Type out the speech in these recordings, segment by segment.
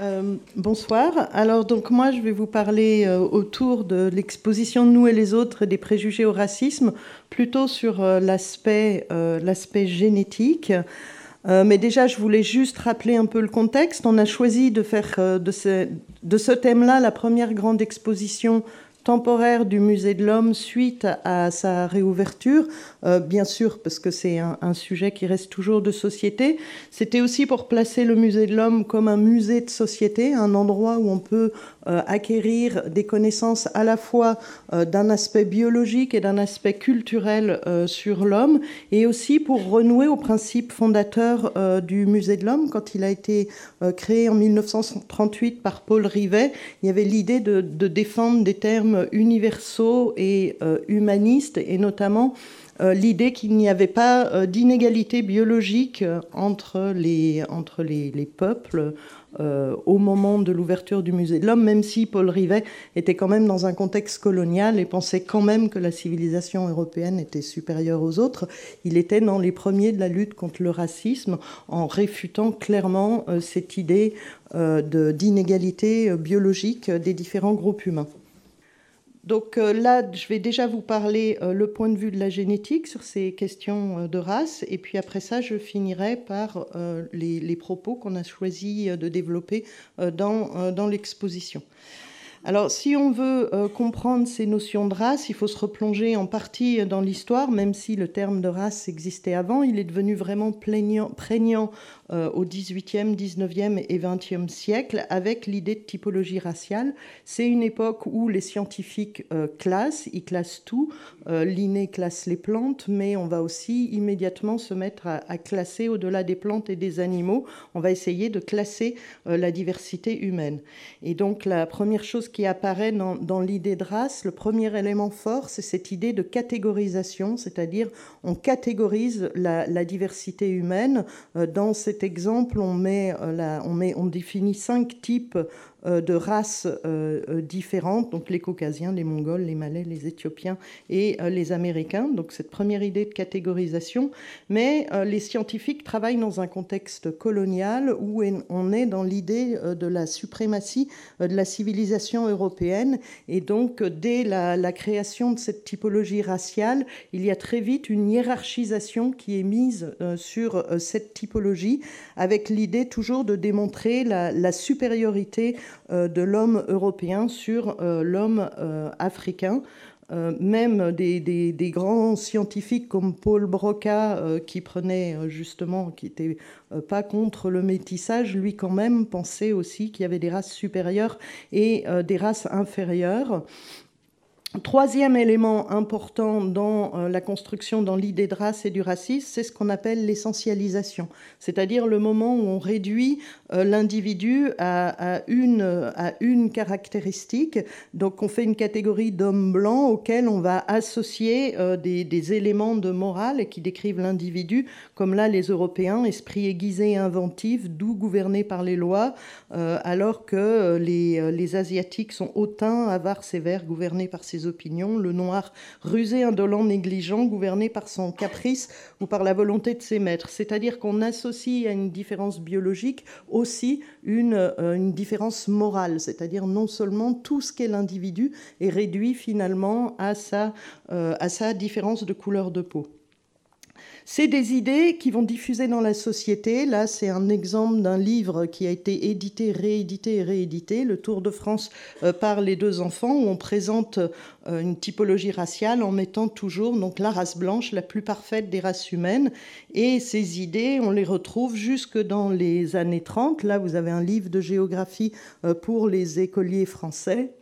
Euh, bonsoir. Alors donc moi je vais vous parler euh, autour de l'exposition de nous et les autres et des préjugés au racisme, plutôt sur euh, l'aspect génétique. mais déjà je voulais juste rappeler un peu le contexte. On a choisi de faire de ce, de ce thème-là la première grande exposition temporaire du musée de l'homme suite à sa réouverture, euh, bien sûr parce que c'est un, sujet qui reste toujours de société. C'était aussi pour placer le musée de l'homme comme un musée de société, un endroit où on peut euh, acquérir des connaissances à la fois euh, d'un aspect biologique et d'un aspect culturel sur l'homme, et aussi pour renouer au principe fondateur du musée de l'homme quand il a été créé en 1938 par Paul Rivet. Il y avait l'idée de défendre des termes euh, universaux et euh, humanistes, et notamment euh, l'idée qu'il n'y avait pas d'inégalité biologique entre les, entre les, peuples au moment de l'ouverture du musée de l'homme, même si Paul Rivet était quand même dans un contexte colonial et pensait quand même que la civilisation européenne était supérieure aux autres, il était dans les premiers de la lutte contre le racisme en réfutant clairement cette idée d'inégalité biologique des différents groupes humains. Donc euh, là, je vais déjà vous parler euh, le point de vue de la génétique sur ces questions euh, de race, et puis après ça, je finirai par les, propos qu'on a choisi de développer dans, l'exposition. Alors, si on veut comprendre ces notions de race, il faut se replonger en partie dans l'histoire, même si le terme de race existait avant. Il est devenu vraiment prégnant euh, au 18e, 19e et 20e siècle avec l'idée de typologie raciale. C'est une époque où les scientifiques euh, classent, ils classent tout. Euh, linné classe les plantes, mais on va aussi immédiatement se mettre à, classer au-delà des plantes et des animaux. On va essayer de classer la diversité humaine. Et donc la première chose qui apparaît dans, l'idée de race, le premier élément fort, c'est cette idée de catégorisation, c'est-à-dire on catégorise la, la diversité humaine dans cette exemple, on, met euh, la, on, met, on définit cinq types euh, de races euh, euh, différentes, donc les Caucasiens, les Mongols, les Malais, les Éthiopiens et les Américains. Donc cette première idée de catégorisation. Mais les scientifiques travaillent dans un contexte colonial où on est dans l'idée de la suprématie de la civilisation européenne. Et donc dès la, création de cette typologie raciale, il y a très vite une hiérarchisation qui est mise sur cette typologie avec l'idée toujours de démontrer la supériorité euh, de l'homme européen sur euh, l'homme euh, africain. même des, grands scientifiques comme Paul Broca, qui prenait justement, qui n'était pas contre le métissage, lui quand même pensait aussi qu'il y avait des races supérieures et des races inférieures. Troisième élément important dans euh, la construction, dans l'idée de race et du racisme, c'est ce qu'on appelle l'essentialisation, c'est-à-dire le moment où on réduit euh, l'individu à, une, à une caractéristique. Donc on fait une catégorie d'hommes blancs auxquels on va associer euh, des, éléments de morale qui décrivent l'individu, comme là les Européens, esprit aiguisé inventif, doux gouverné par les lois, alors que les, les Asiatiques sont hautains, avares, sévères, gouvernés par ses opinions, le noir rusé, indolent, négligent, gouverné par son caprice ou par la volonté de ses maîtres. C'est-à-dire qu'on associe à une différence biologique aussi une, euh, une différence morale, c'est-à-dire non seulement tout ce qu'est l'individu est réduit finalement à sa, euh, à sa différence de couleur de peau. C'est des idées qui vont diffuser dans la société. Là, c'est un exemple d'un livre qui a été édité, réédité et réédité, Le Tour de France euh, par les deux enfants, où on présente euh, une typologie raciale en mettant toujours donc la race blanche, la plus parfaite des races humaines. Et ces idées, on les retrouve jusque dans les années 30. Là, vous avez un livre de géographie euh, pour les écoliers français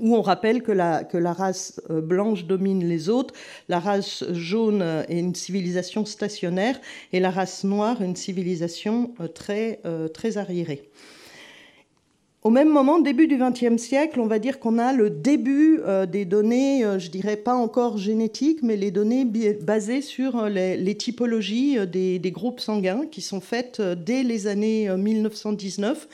où on rappelle que la, race euh, blanche domine les autres, la race jaune euh, est une civilisation stationnaire et la race noire une civilisation euh, très, très arriérée. Au même moment, début du XXe siècle, on va dire qu'on a le début euh, des données, euh, je dirais pas encore génétiques, mais les données basées sur euh, les, typologies des, groupes sanguins qui sont faites dès les années 1919,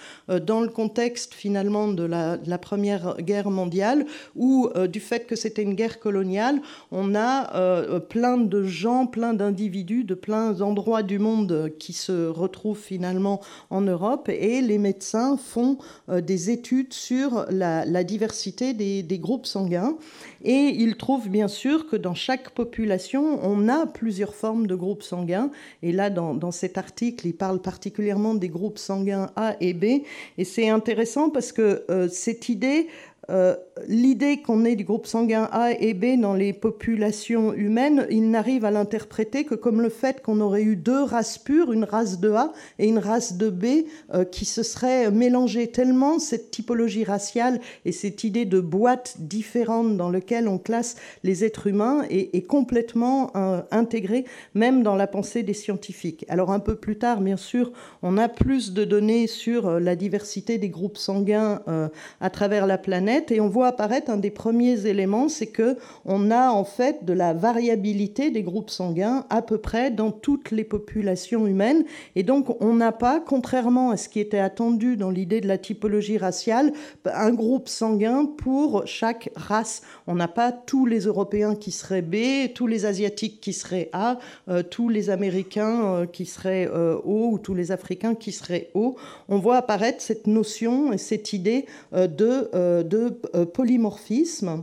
dans le contexte finalement de la, la Première Guerre mondiale, où du fait que c'était une guerre coloniale, on a plein de gens, plein d'individus de plein d'endroits du monde qui se retrouvent finalement en Europe, et les médecins font des études sur la, diversité des, groupes sanguins et il trouve bien sûr que dans chaque population, on a plusieurs formes de groupes sanguins. Et là, dans, cet article, il parle particulièrement des groupes sanguins A et B. Et c'est intéressant parce que euh, cette idée euh, l'idée qu'on ait du groupe sanguin A et B dans les populations humaines, il n'arrive à l'interpréter que comme le fait qu'on aurait eu deux races pures, une race de A et une race de B, euh, qui se seraient mélangées tellement cette typologie raciale et cette idée de boîte différente dans laquelle on classe les êtres humains est, complètement euh, intégrée, même dans la pensée des scientifiques. Alors un peu plus tard, bien sûr, on a plus de données sur la diversité des groupes sanguins à travers la planète et on voit apparaître un des premiers éléments, c'est que on a en fait de la variabilité des groupes sanguins à peu près dans toutes les populations humaines et donc on n'a pas, contrairement à ce qui était attendu dans l'idée de la typologie raciale, un groupe sanguin pour chaque race. On n'a pas tous les Européens qui seraient B, tous les Asiatiques qui seraient A, euh, tous les Américains euh, qui seraient euh, O ou tous les Africains qui seraient O. On voit apparaître cette notion et cette idée de, de euh, polymorphisme.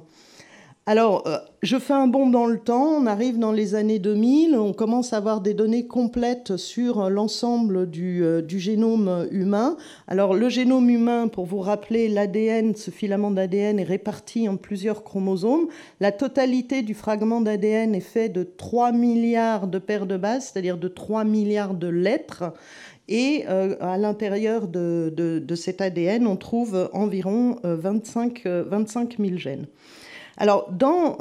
Alors, euh, je fais un bond dans le temps, on arrive dans les années 2000, on commence à avoir des données complètes sur l'ensemble du, euh, génome humain. Alors, le génome humain, pour vous rappeler, l'ADN, ce filament d'ADN est réparti en plusieurs chromosomes. La totalité du fragment d'ADN est fait de 3 milliards de paires de bases, c'est-à-dire de 3 milliards de lettres. Et euh, à l'intérieur de, cet ADN, on trouve environ 25, euh, 000 euh, gènes. Alors, dans,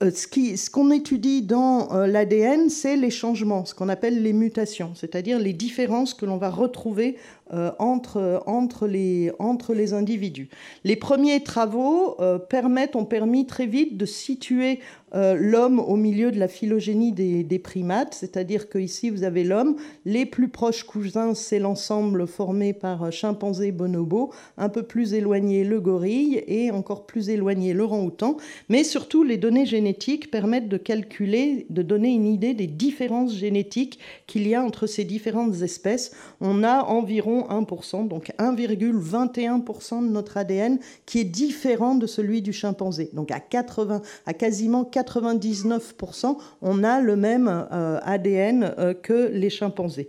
ce qu'on étudie dans l'ADN, c'est les changements, ce qu'on appelle les mutations, c'est-à-dire les différences que l'on va retrouver euh, entre, entre, les, entre les individus. Les premiers travaux euh, permettent, ont permis très vite de situer euh, l'homme au milieu de la phylogénie des, primates, c'est-à-dire que ici vous avez l'homme, les plus proches cousins, c'est l'ensemble formé par chimpanzé bonobo, un peu plus éloigné le gorille et encore plus éloigné l'orang-outan, mais surtout les données génétiques permettent de calculer, de donner une idée des différences génétiques qu'il y a entre ces différentes espèces. On a environ 1%, donc 1,21% de notre ADN qui est différent de celui du chimpanzé. Donc à 80, à quasiment 99%, on a le même euh, ADN euh, que les chimpanzés.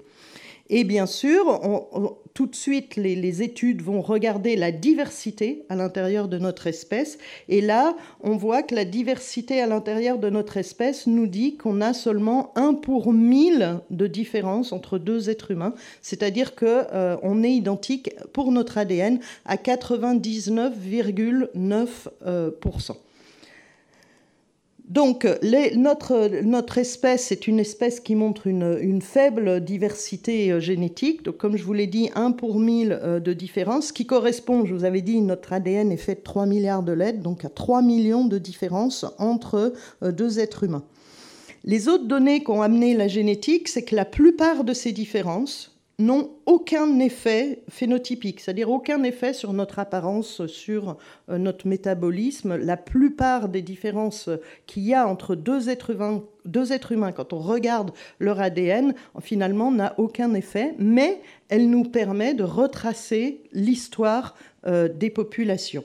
Et bien sûr, on, tout de suite, les, études vont regarder la diversité à l'intérieur de notre espèce. Et là, on voit que la diversité à l'intérieur de notre espèce nous dit qu'on a seulement 1 pour 1000 de différence entre deux êtres humains. C'est-à-dire qu'on euh, est identique pour notre ADN à 99,9%. Donc, euh, notre, espèce est une espèce qui montre une, faible diversité euh, génétique. Donc, comme je vous l'ai dit, 1 pour 1000 euh, de différence, qui correspond, je vous avais dit, notre ADN est fait de 3 milliards de lettres, donc à 3 millions de différences entre deux êtres humains. Les autres données qu'ont amené la génétique, c'est que la plupart de ces différences, n'ont aucun effet phénotypique, c'est-à-dire aucun effet sur notre apparence, sur euh, notre métabolisme. La plupart des différences qu'il y a entre deux êtres humains, quand on regarde leur ADN, finalement, n'a aucun effet, mais elle nous permet de retracer l'histoire euh, des populations.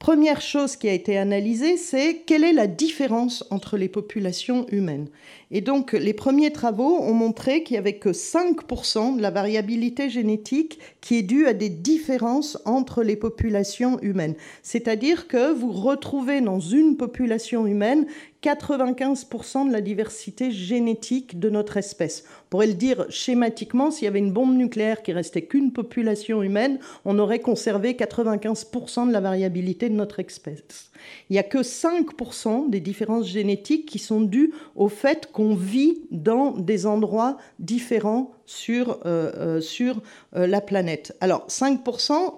Première chose qui a été analysée, c'est quelle est la différence entre les populations humaines. Et donc, les premiers travaux ont montré qu'il n'y avait que 5% de la variabilité génétique qui est due à des différences entre les populations humaines. C'est-à-dire que vous retrouvez dans une population humaine 95% de la diversité génétique de notre espèce. On pourrait le dire schématiquement, s'il y avait une bombe nucléaire qui restait qu'une population humaine, on aurait conservé 95% de la variabilité de notre espèce. Il n'y a que 5% des différences génétiques qui sont dues au fait qu'on vit dans des endroits différents sur, euh, euh, sur euh, la planète. Alors 5%,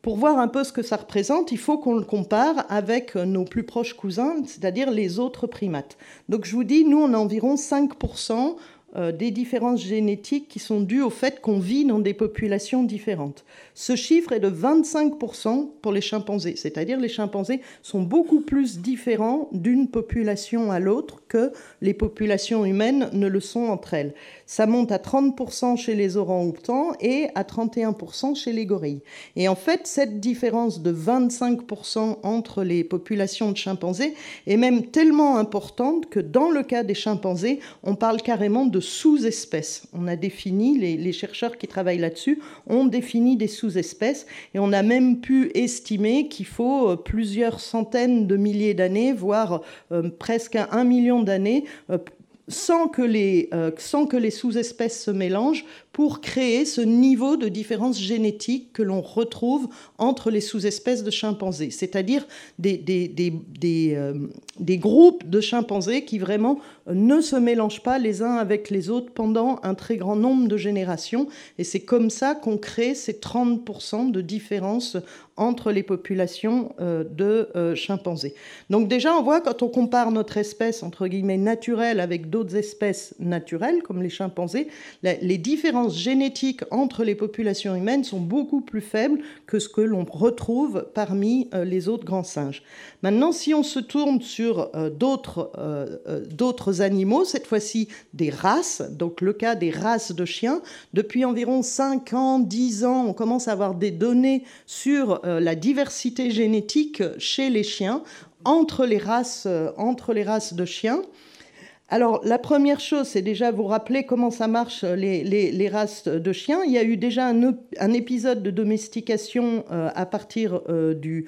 pour voir un peu ce que ça représente, il faut qu'on le compare avec nos plus proches cousins, c'est-à-dire les autres primates. Donc je vous dis, nous, on a environ 5% euh, des différences génétiques qui sont dues au fait qu'on vit dans des populations différentes. Ce chiffre est de 25% pour les chimpanzés, c'est-à-dire les chimpanzés sont beaucoup plus différents d'une population à l'autre que les populations humaines ne le sont entre elles. Ça monte à 30% chez les orangs-outans et à 31% chez les gorilles. Et en fait, cette différence de 25% entre les populations de chimpanzés est même tellement importante que dans le cas des chimpanzés, on parle carrément de sous-espèces. On a défini, les, chercheurs qui travaillent là-dessus ont défini des sous-espèces et on a même pu estimer qu'il faut euh, plusieurs centaines de milliers d'années, voire euh, presque un million d'années, euh, sans que les, sans que les sous-espèces se mélangent pour créer ce niveau de différence génétique que l'on retrouve entre les sous-espèces de chimpanzés, c'est-à-dire des, des, euh, groupes de chimpanzés qui vraiment euh, ne se mélangent pas les uns avec les autres pendant un très grand nombre de générations. Et c'est comme ça qu'on crée ces 30% de différence entre les populations euh, de chimpanzés. Donc déjà, on voit quand on compare notre espèce, entre guillemets, naturelle avec d'autres espèces naturelles, comme les chimpanzés, les différences génétiques entre les populations humaines sont beaucoup plus faibles que ce que l'on retrouve parmi euh, les autres grands singes. Maintenant, si on se tourne sur euh, euh, d'autres animaux, cette fois-ci des races, donc le cas des races de chiens, depuis environ 5 ans, 10 ans, on commence à avoir des données sur la diversité génétique chez les chiens, entre les races, entre les races de chiens. Alors, la première chose, c'est déjà vous rappeler comment ça marche euh, les, races de chiens. Il y a eu déjà un, épisode de domestication euh, à partir euh, du,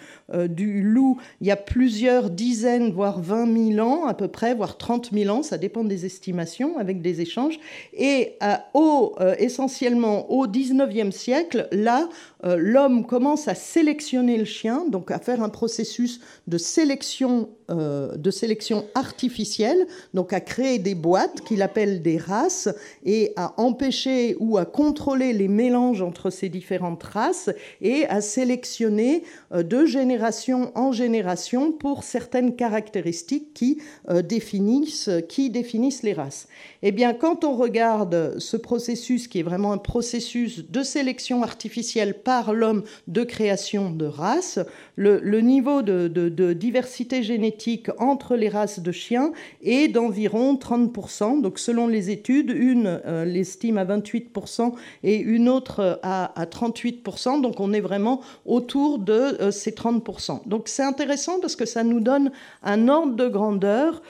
loup il y a plusieurs dizaines, voire 20 000 ans à peu près, voire 30 000 ans, ça dépend des estimations, avec des échanges. Et au, essentiellement au 19e siècle, là, l'homme commence à sélectionner le chien, donc à faire un processus de sélection euh, de sélection artificielle, donc à créer des boîtes qu'il appelle des races et à empêcher ou à contrôler les mélanges entre ces différentes races et à sélectionner euh, de génération en génération pour certaines caractéristiques qui, euh, définissent, qui définissent les races. Eh bien, quand on regarde ce processus qui est vraiment un processus de sélection artificielle par l'homme de création de races, le, niveau de diversité génétique entre les races de chiens est d'environ 30%. Donc selon les études, une euh, l'estime à 28% et une autre euh, à, 38%. Donc on est vraiment autour de euh, ces 30%. Donc c'est intéressant parce que ça nous donne un ordre de grandeur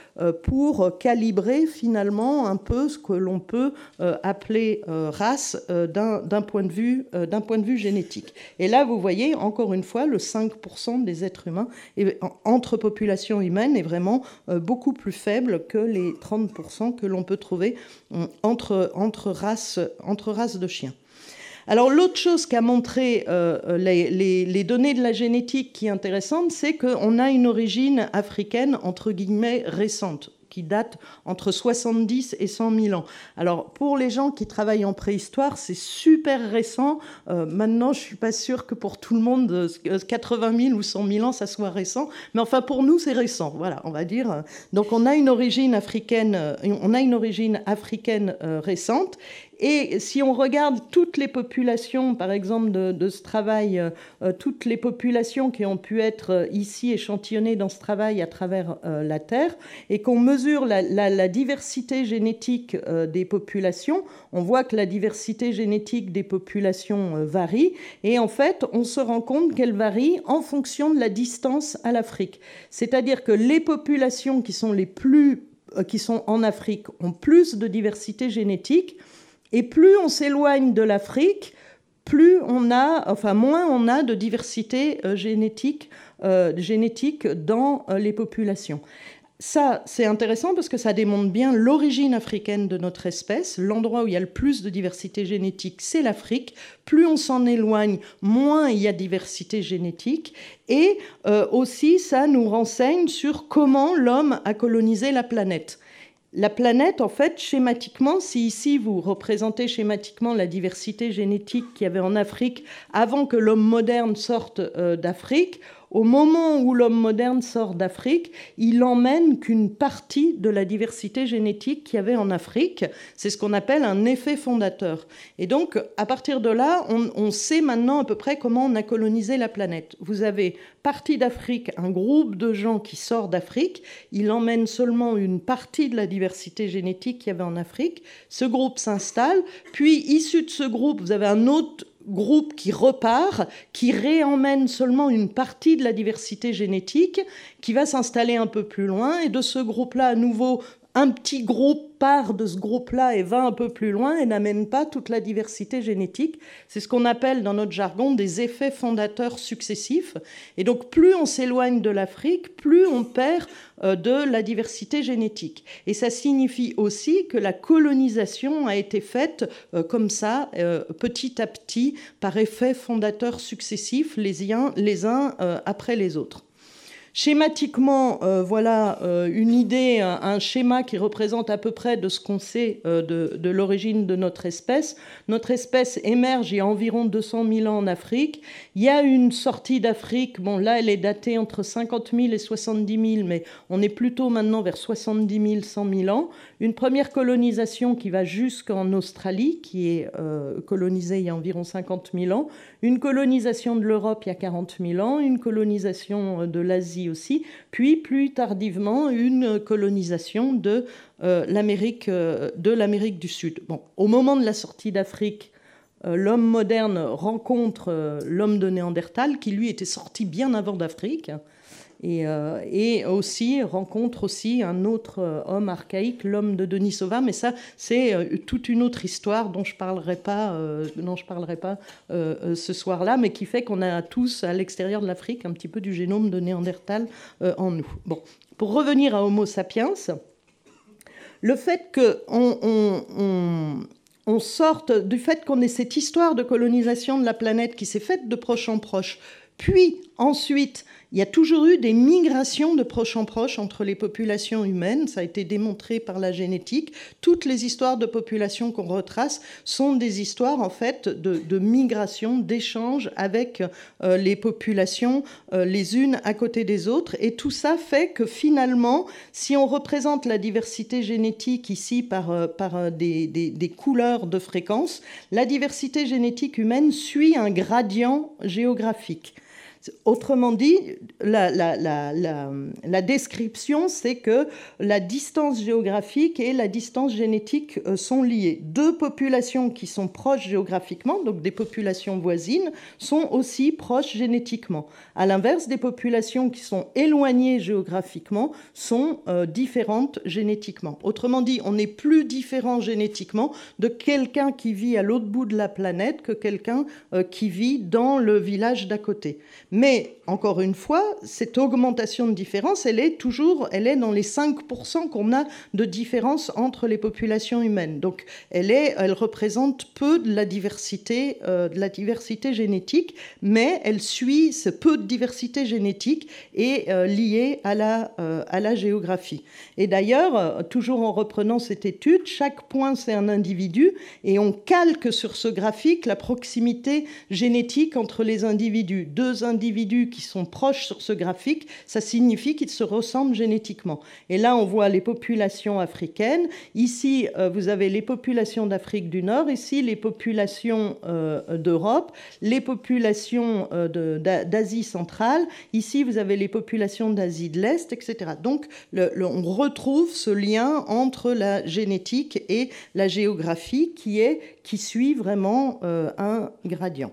pour calibrer finalement un peu ce que l'on peut appeler race d'un point, de vue, point de vue génétique. Et là, vous voyez, encore une fois, le 5% des êtres humains entre populations humaine est vraiment euh, beaucoup plus faible que les 30% que l'on peut trouver euh, entre, entre, races, entre races de chiens. Alors l'autre chose qu'a montré euh, les, les, données de la génétique qui est intéressante, c'est qu'on a une origine africaine entre guillemets récente qui datent entre 70 et 100 000 ans. Alors pour les gens qui travaillent en préhistoire, c'est super récent. Euh, maintenant, je suis pas sûre que pour tout le monde, 80 euh, 000 ou 100 000 ans, ça soit récent. Mais enfin, pour nous, c'est récent. Voilà, on va dire. Donc on a une origine africaine, euh, on a une origine africaine récente. Et si on regarde toutes les populations, par exemple, de, ce travail, euh, euh, toutes les populations qui ont pu être euh, ici échantillonnées dans ce travail à travers la Terre, et qu'on mesure la, diversité génétique des populations, on voit que la diversité génétique des populations varie, et en fait, on se rend compte qu'elle varie en fonction de la distance à l'Afrique. C'est-à-dire que les populations qui sont les plus qui sont en Afrique ont plus de diversité génétique, et plus on s'éloigne de l'Afrique, plus on a, enfin moins on a de diversité euh, génétique, euh, génétique dans euh, les populations. Ça, c'est intéressant parce que ça démontre bien l'origine africaine de notre espèce. L'endroit où il y a le plus de diversité génétique, c'est l'Afrique. Plus on s'en éloigne, moins il y a diversité génétique. Et aussi, ça nous renseigne sur comment l'homme a colonisé la planète. La planète, en fait, schématiquement, si ici vous représentez schématiquement la diversité génétique qu'il y avait en Afrique avant que l'homme moderne sorte euh, d'Afrique, au moment où l'homme moderne sort d'Afrique, il n'emmène qu'une partie de la diversité génétique qu'il y avait en Afrique. C'est ce qu'on appelle un effet fondateur. Et donc, à partir de là, on, sait maintenant à peu près comment on a colonisé la planète. Vous avez partie d'Afrique, un groupe de gens qui sort d'Afrique, il emmène seulement une partie de la diversité génétique qu'il y avait en Afrique, ce groupe s'installe, puis issu de ce groupe, vous avez un autre groupe qui repart, qui réemmène seulement une partie de la diversité génétique, qui va s'installer un peu plus loin, et de ce groupe-là, à nouveau, un petit groupe part de ce groupe-là et va un peu plus loin et n'amène pas toute la diversité génétique. C'est ce qu'on appelle dans notre jargon des effets fondateurs successifs. Et donc plus on s'éloigne de l'Afrique, plus on perd euh, de la diversité génétique. Et ça signifie aussi que la colonisation a été faite euh, comme ça, euh, petit à petit, par effets fondateurs successifs, les uns, après les autres. Schématiquement, euh, voilà euh, une idée, un, schéma qui représente à peu près de ce qu'on sait euh, de, de l'origine de notre espèce. Notre espèce émerge il y a environ 200 000 ans en Afrique. Il y a une sortie d'Afrique, bon là elle est datée entre 50 000 et 70 000, mais on est plutôt maintenant vers 70 000, 100 000 ans. Une première colonisation qui va jusqu'en Australie, qui est euh, colonisée il y a environ 50 000 ans, une colonisation de l'Europe il y a 40 000 ans, une colonisation euh, de l'Asie aussi, puis plus tardivement une colonisation de euh, l'Amérique du Sud. au moment de la sortie d'Afrique, l'homme moderne rencontre l'homme de Néandertal, qui lui était sorti bien avant d'Afrique. Hein, euh, et, aussi rencontre aussi un autre euh, homme archaïque, l'homme de Denisova, mais ça c'est euh, toute une autre histoire dont je parlerai pas, je parlerai pas ce soir-là, mais qui fait qu'on a tous à l'extérieur de l'Afrique un petit peu du génome de Néandertal en nous. Bon, pour revenir à Homo sapiens, le fait que on sorte du fait qu'on ait cette histoire de colonisation de la planète qui s'est faite de proche en proche, puis ensuite il y a toujours eu des migrations de proche en proche entre les populations humaines, ça a été démontré par la génétique. Toutes les histoires de populations qu'on retrace sont des histoires en fait de, de migration, d'échange avec euh, les populations euh, les unes à côté des autres. Et tout ça fait que finalement, si on représente la diversité génétique ici par, euh, des couleurs de fréquence, la diversité génétique humaine suit un gradient géographique. Autrement dit, la, description, c'est que la distance géographique et la distance génétique euh, sont liées. Deux populations qui sont proches géographiquement, donc des populations voisines, sont aussi proches génétiquement. À l'inverse, des populations qui sont éloignées géographiquement sont euh, différentes génétiquement. Autrement dit, on est plus différent génétiquement de quelqu'un qui vit à l'autre bout de la planète que quelqu'un euh, qui vit dans le village d'à côté. Mais encore une fois, cette augmentation de différence, elle est toujours, elle est dans les 5% qu'on a de différence entre les populations humaines. Donc, elle, est, elle représente peu de la diversité, euh, de la diversité génétique, mais elle suit ce peu de diversité génétique et euh, liée à la, euh, à la géographie. Et d'ailleurs, euh, toujours en reprenant cette étude, chaque point c'est un individu et on calque sur ce graphique la proximité génétique entre les individus. Deux individus individus qui sont proches sur ce graphique, ça signifie qu'ils se ressemblent génétiquement. Et là, on voit les populations africaines. Ici, euh, vous avez les populations d'Afrique du Nord, ici les populations euh, d'Europe, les populations euh, d'Asie centrale, ici vous avez les populations d'Asie de l'Est, etc. Donc, on retrouve ce lien entre la génétique et la géographie qui, est, qui suit vraiment un gradient.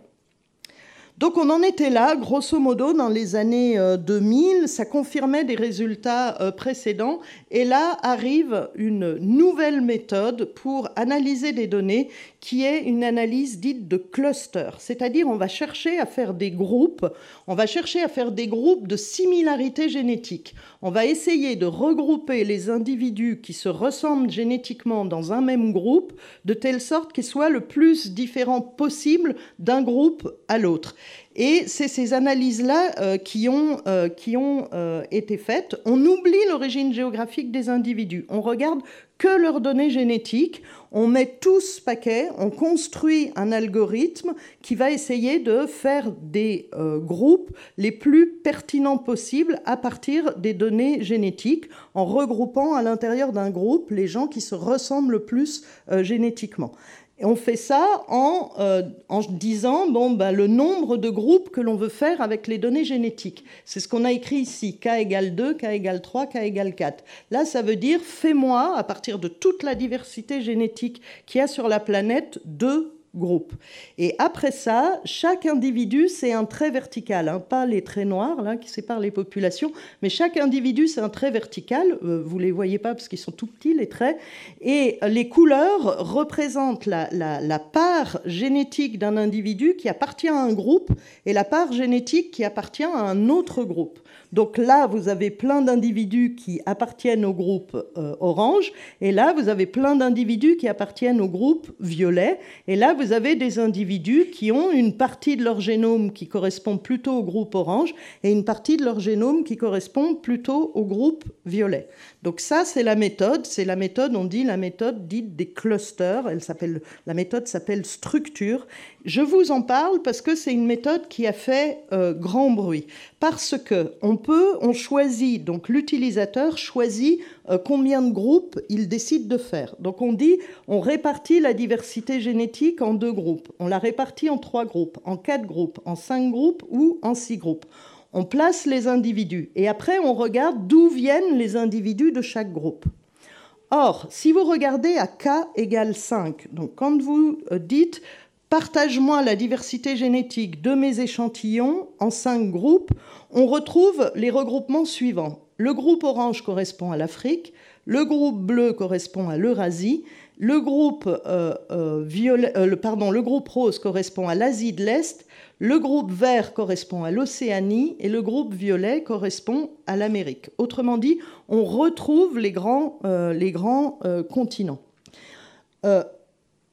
Donc on en était là, grosso modo, dans les années 2000, euh, ça confirmait des résultats euh, précédents, et là arrive une nouvelle méthode pour analyser des données, qui est une analyse dite de cluster, c'est-à-dire on va chercher à faire des groupes, on va chercher à faire des groupes de similarité génétique. on va essayer de regrouper les individus qui se ressemblent génétiquement dans un même groupe, de telle sorte qu'ils soient le plus différents possible d'un groupe à l'autre. Et c'est ces analyses-là euh, qui ont, euh, euh, été faites. On oublie l'origine géographique des individus. On regarde que leurs données génétiques. On met tout ce paquet. On construit un algorithme qui va essayer de faire des groupes les plus pertinents possibles à partir des données génétiques, en regroupant à l'intérieur d'un groupe les gens qui se ressemblent le plus génétiquement on fait ça en, euh, disant bon, bah, le nombre de groupes que l'on veut faire avec les données génétiques. C'est ce qu'on a écrit ici, k égale 2, k égale 3, k égale 4. Là, ça veut dire fais-moi, à partir de toute la diversité génétique qu'il y a sur la planète, deux groupe. Et après ça, chaque individu, c'est un trait vertical, hein. pas les traits noirs là, qui séparent les populations, mais chaque individu, c'est un trait vertical, euh, vous ne les voyez pas parce qu'ils sont tout petits, les traits, et euh, les couleurs représentent la part génétique d'un individu qui appartient à un groupe et la part génétique qui appartient à un autre groupe. Donc là, vous avez plein d'individus qui appartiennent au groupe euh, orange, et là, vous avez plein d'individus qui appartiennent au groupe violet, et là, vous avez des individus qui ont une partie de leur génome qui correspond plutôt au groupe orange et une partie de leur génome qui correspond plutôt au groupe violet. Donc ça, c'est la méthode. C'est la méthode, on dit la méthode dite des clusters. Elle s'appelle, la méthode s'appelle structure. Je vous en parle parce que c'est une méthode qui a fait euh, grand bruit. Parce que on peut, on choisit, donc l'utilisateur choisit euh, combien de groupes il décide de faire. Donc on dit, on répartit la diversité génétique en deux groupes. On la répartit en trois groupes, en quatre groupes, en cinq groupes ou en six groupes on place les individus et après on regarde d'où viennent les individus de chaque groupe. Or, si vous regardez à k égale 5, donc quand vous euh, dites Partage-moi la diversité génétique de mes échantillons en cinq groupes, on retrouve les regroupements suivants. Le groupe orange correspond à l'Afrique, le groupe bleu correspond à l'Eurasie, le, euh, euh, euh le groupe rose correspond à l'Asie de l'Est le groupe vert correspond à l'Océanie et le groupe violet correspond à l'Amérique. Autrement dit, on retrouve les grands, euh, euh, continents. Euh,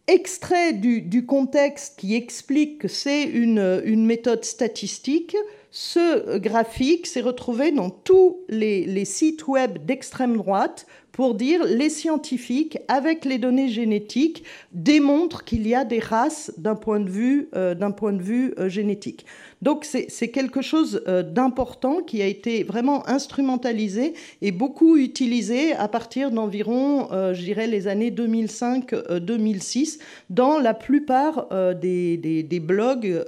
extrait du, contexte qui explique que c'est une, méthode statistique, ce graphique s'est retrouvé dans tous les sites web d'extrême droite pour dire les scientifiques, avec les données génétiques, démontrent qu'il y a des races d'un point de vue, euh, point de vue euh, génétique. Donc c'est quelque chose euh, d'important qui a été vraiment instrumentalisé et beaucoup utilisé à partir d'environ, je dirais, les années 2005-2006 dans la plupart des, des blogs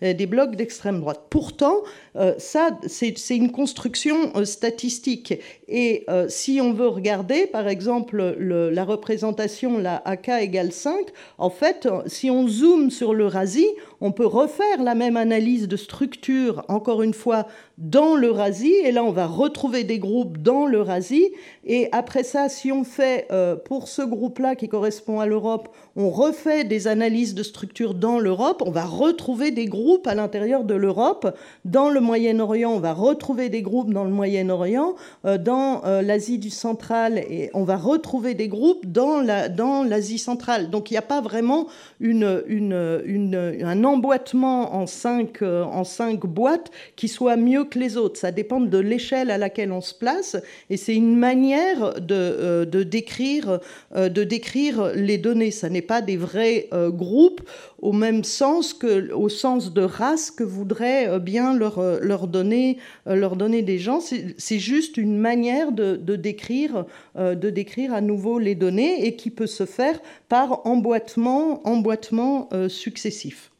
des blogs d'extrême droite. Pourtant, euh, ça, c'est une construction euh, statistique. Et euh, si on veut regarder, par exemple, la représentation, la AK égale 5, en fait, si on zoome sur le rasi, on peut refaire la même analyse de structure, encore une fois, dans l'Eurasie. Et là, on va retrouver des groupes dans l'Eurasie. Et après ça, si on fait euh, pour ce groupe-là qui correspond à l'Europe, on refait des analyses de structure dans l'Europe, on va retrouver des groupes à l'intérieur de l'Europe. Dans le Moyen-Orient, on va retrouver des groupes dans le Moyen-Orient. Euh, dans euh, l'Asie du Central, et on va retrouver des groupes dans l'Asie la, dans centrale. Donc il n'y a pas vraiment une, une, une, un emboîtement en cinq, euh, en cinq boîtes qui soit mieux que les autres. Ça dépend de l'échelle à laquelle on se place et c'est une manière de, euh, de décrire, euh, de décrire les données. Ça n'est pas des vrais groupes au même sens que au sens de race que voudraient bien leur, leur, donner, leur donner des gens. C'est juste une manière de, de, décrire, de décrire à nouveau les données et qui peut se faire par emboîtement, emboîtement successif.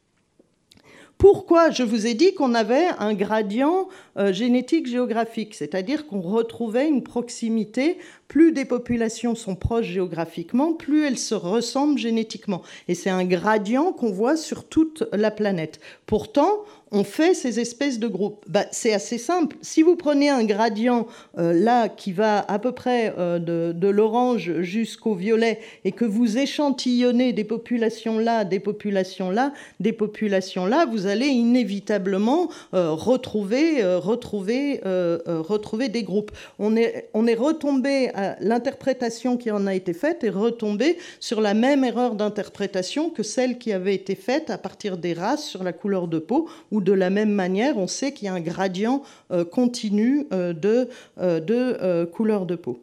Pourquoi Je vous ai dit qu'on avait un gradient euh, génétique géographique, c'est-à-dire qu'on retrouvait une proximité plus des populations sont proches géographiquement, plus elles se ressemblent génétiquement. Et c'est un gradient qu'on voit sur toute la planète. Pourtant, on fait ces espèces de groupes bah, C'est assez simple. Si vous prenez un gradient euh, là qui va à peu près euh, de, l'orange jusqu'au violet et que vous échantillonnez des populations là, des populations là, des populations là, vous allez inévitablement euh, retrouver, retrouver, retrouver des groupes. On est, on est retombé euh, l'interprétation qui en a été faite est retombée sur la même erreur d'interprétation que celle qui avait été faite à partir des races sur la couleur de peau, ou de la même manière, on sait qu'il y a un gradient euh, continu euh, de, de couleur de peau.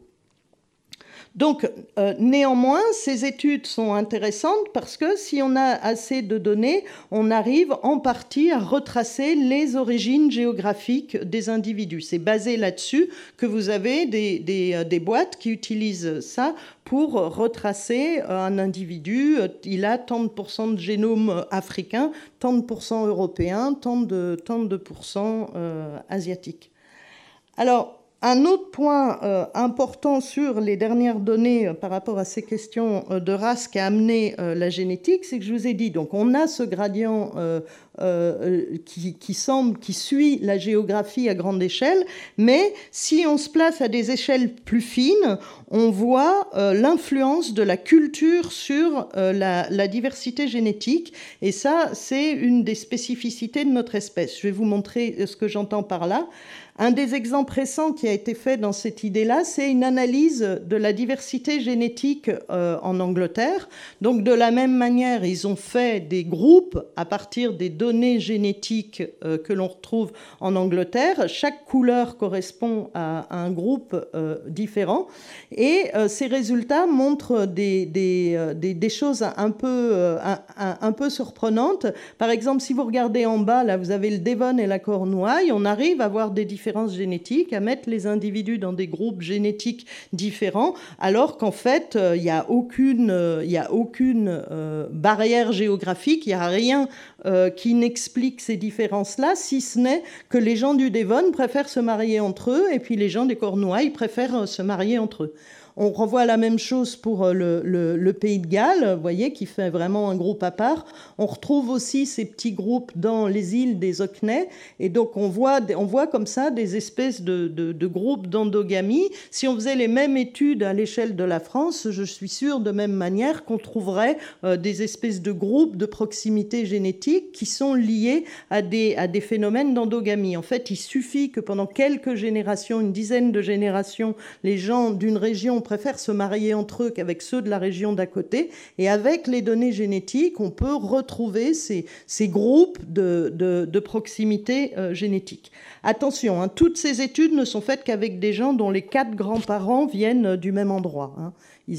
Donc, euh, néanmoins, ces études sont intéressantes parce que si on a assez de données, on arrive en partie à retracer les origines géographiques des individus. C'est basé là-dessus que vous avez des, euh, boîtes qui utilisent ça pour retracer euh, un individu. Il a tant de pourcents de génome africain, tant de pourcents européens, tant de, tant de pourcents asiatiques. Alors, un autre point euh, important sur les dernières données euh, par rapport à ces questions euh, de race qui a amené la génétique, c'est que je vous ai dit, donc on a ce gradient euh, euh, qui, semble, qui suit la géographie à grande échelle, mais si on se place à des échelles plus fines, on voit euh, l'influence de la culture sur la, la, diversité génétique, et ça, c'est une des spécificités de notre espèce. Je vais vous montrer ce que j'entends par là. Un des exemples récents qui a été fait dans cette idée-là, c'est une analyse de la diversité génétique en Angleterre. Donc de la même manière, ils ont fait des groupes à partir des deux données génétiques euh, que l'on retrouve en Angleterre. Chaque couleur correspond à, un groupe euh, différent. Et euh, ces résultats montrent des, des, choses un peu, un, peu surprenantes. Par exemple, si vous regardez en bas, là, vous avez le Devon et la Cornouaille. On arrive à voir des différences génétiques, à mettre les individus dans des groupes génétiques différents, alors qu'en fait, il n'y a aucune, a aucune barrière géographique, il n'y a rien qui qui n'explique ces différences-là, si ce n'est que les gens du Devon préfèrent se marier entre eux et puis les gens des Cornouailles préfèrent euh, se marier entre eux. On revoit la même chose pour euh, le, Pays de Galles, vous voyez, qui fait vraiment un groupe à part. On retrouve aussi ces petits groupes dans les îles des Orkney, Et donc, on voit, on voit comme ça des espèces de, groupes d'endogamie. Si on faisait les mêmes études à l'échelle de la France, je suis sûre de même manière qu'on trouverait euh, des espèces de groupes de proximité génétique qui sont liés à des, à des phénomènes d'endogamie. En fait, il suffit que pendant quelques générations, une dizaine de générations, les gens d'une région préfère se marier entre eux qu'avec ceux de la région d'à côté. Et avec les données génétiques, on peut retrouver ces, groupes de, proximité euh, génétique. Attention, hein, toutes ces études ne sont faites qu'avec des gens dont les quatre grands-parents viennent euh, du même endroit. Hein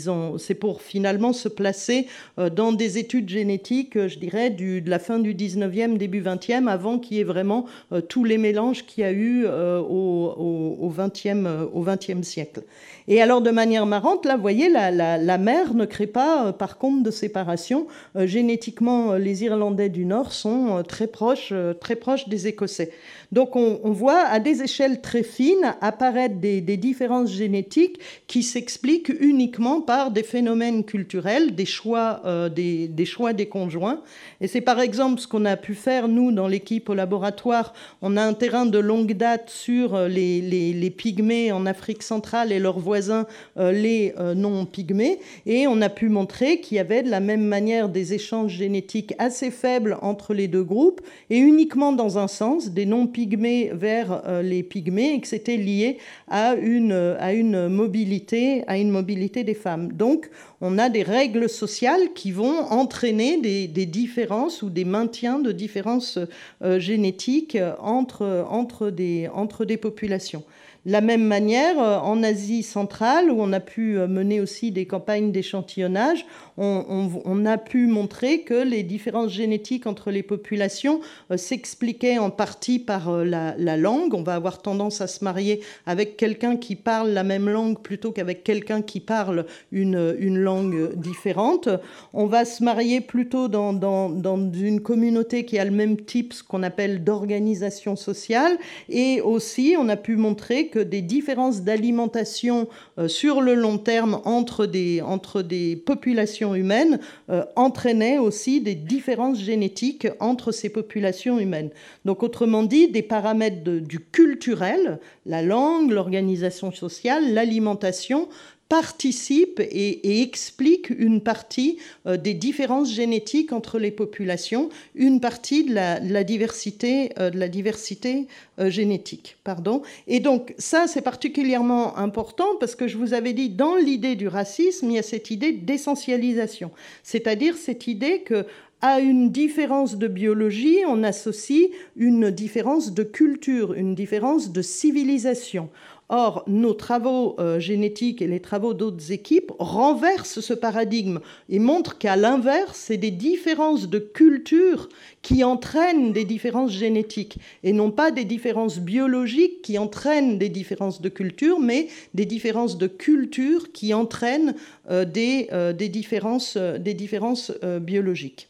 ont, c'est pour finalement se placer euh, dans des études génétiques, euh, je dirais, du, de la fin du 19e, début 20e, avant qu'il y ait vraiment euh, tous les mélanges qu'il y a eu au, au, 20e, au 20e siècle. Et alors, de manière marrante, là, vous voyez, la, mer ne crée pas, par contre, de séparation. génétiquement, les Irlandais du Nord sont très proches, très proches des Écossais. Donc, on, voit à des échelles très fines apparaître des différences génétiques qui s'expliquent uniquement par des phénomènes culturels, des choix, euh, des, choix des conjoints. Et c'est par exemple ce qu'on a pu faire, nous, dans l'équipe au laboratoire. On a un terrain de longue date sur euh, les, les, pygmées en Afrique centrale et leurs voisins, euh, les non-pygmées. Et on a pu montrer qu'il y avait de la même manière des échanges génétiques assez faibles entre les deux groupes, et uniquement dans un sens, des non-pygmées vers les pygmées, et que c'était lié à une, à une mobilité, à une mobilité des femmes. Donc, on a des règles sociales qui vont entraîner des, différences ou des maintiens de différences euh, génétiques entre des populations la même manière, euh, en Asie centrale, où on a pu euh, mener aussi des campagnes d'échantillonnage, on, a pu montrer que les différences génétiques entre les populations euh, s'expliquaient en partie par la, langue. On va avoir tendance à se marier avec quelqu'un qui parle la même langue plutôt qu'avec quelqu'un qui parle une, langue différente. On va se marier plutôt dans, dans une communauté qui a le même type, ce qu'on appelle d'organisation sociale. Et aussi, on a pu montrer que des différences d'alimentation euh, sur le long terme entre des, entre des populations humaines euh, entraînaient aussi des différences génétiques entre ces populations humaines. Donc autrement dit, des paramètres du culturel, la langue, l'organisation sociale, l'alimentation, participe et, explique une partie euh, des différences génétiques entre les populations, une partie de la, diversité, de la diversité euh, euh, génétique. Pardon. Et donc ça, c'est particulièrement important parce que je vous avais dit, dans l'idée du racisme, il y a cette idée d'essentialisation, c'est-à-dire cette idée que à une différence de biologie, on associe une différence de culture, une différence de civilisation. Or, nos travaux euh, génétiques et les travaux d'autres équipes renversent ce paradigme et montrent qu'à l'inverse, c'est des différences de culture qui entraînent des différences génétiques et non pas des différences biologiques qui entraînent des différences de culture, mais des différences de culture qui entraînent euh, euh, des, différences, des différences biologiques.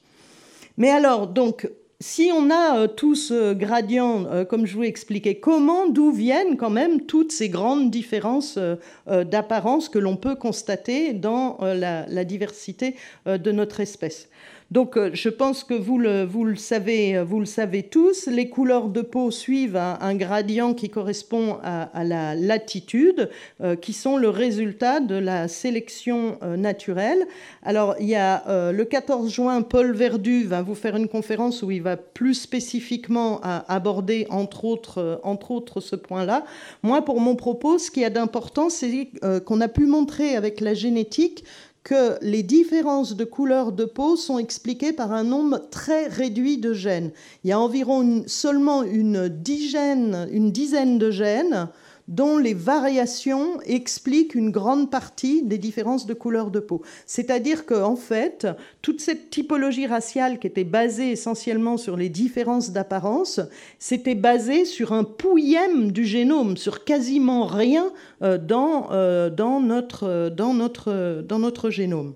Mais alors, donc, si on a euh, tout ce gradient, euh, comme je vous expliqué, comment, d'où viennent quand même toutes ces grandes différences euh, d'apparence que l'on peut constater dans la diversité de notre espèce donc euh, je pense que vous le, vous le, savez, euh, vous le savez tous, les couleurs de peau suivent un, gradient qui correspond à, la latitude, euh, qui sont le résultat de la sélection naturelle. Alors il y a le 14 juin, Paul Verdu va vous faire une conférence où il va plus spécifiquement aborder entre autres, entre autres ce point-là. Moi, pour mon propos, ce qui a d'important, c'est qu'on a pu montrer avec la génétique que les différences de couleur de peau sont expliquées par un nombre très réduit de gènes. Il y a environ seulement une dizaine de gènes dont les variations expliquent une grande partie des différences de couleur de peau. C'est-à-dire qu'en en fait, toute cette typologie raciale qui était basée essentiellement sur les différences d'apparence, c'était basée sur un pouillème du génome, sur quasiment rien euh, dans, euh, dans, notre, euh, dans, notre, dans notre génome.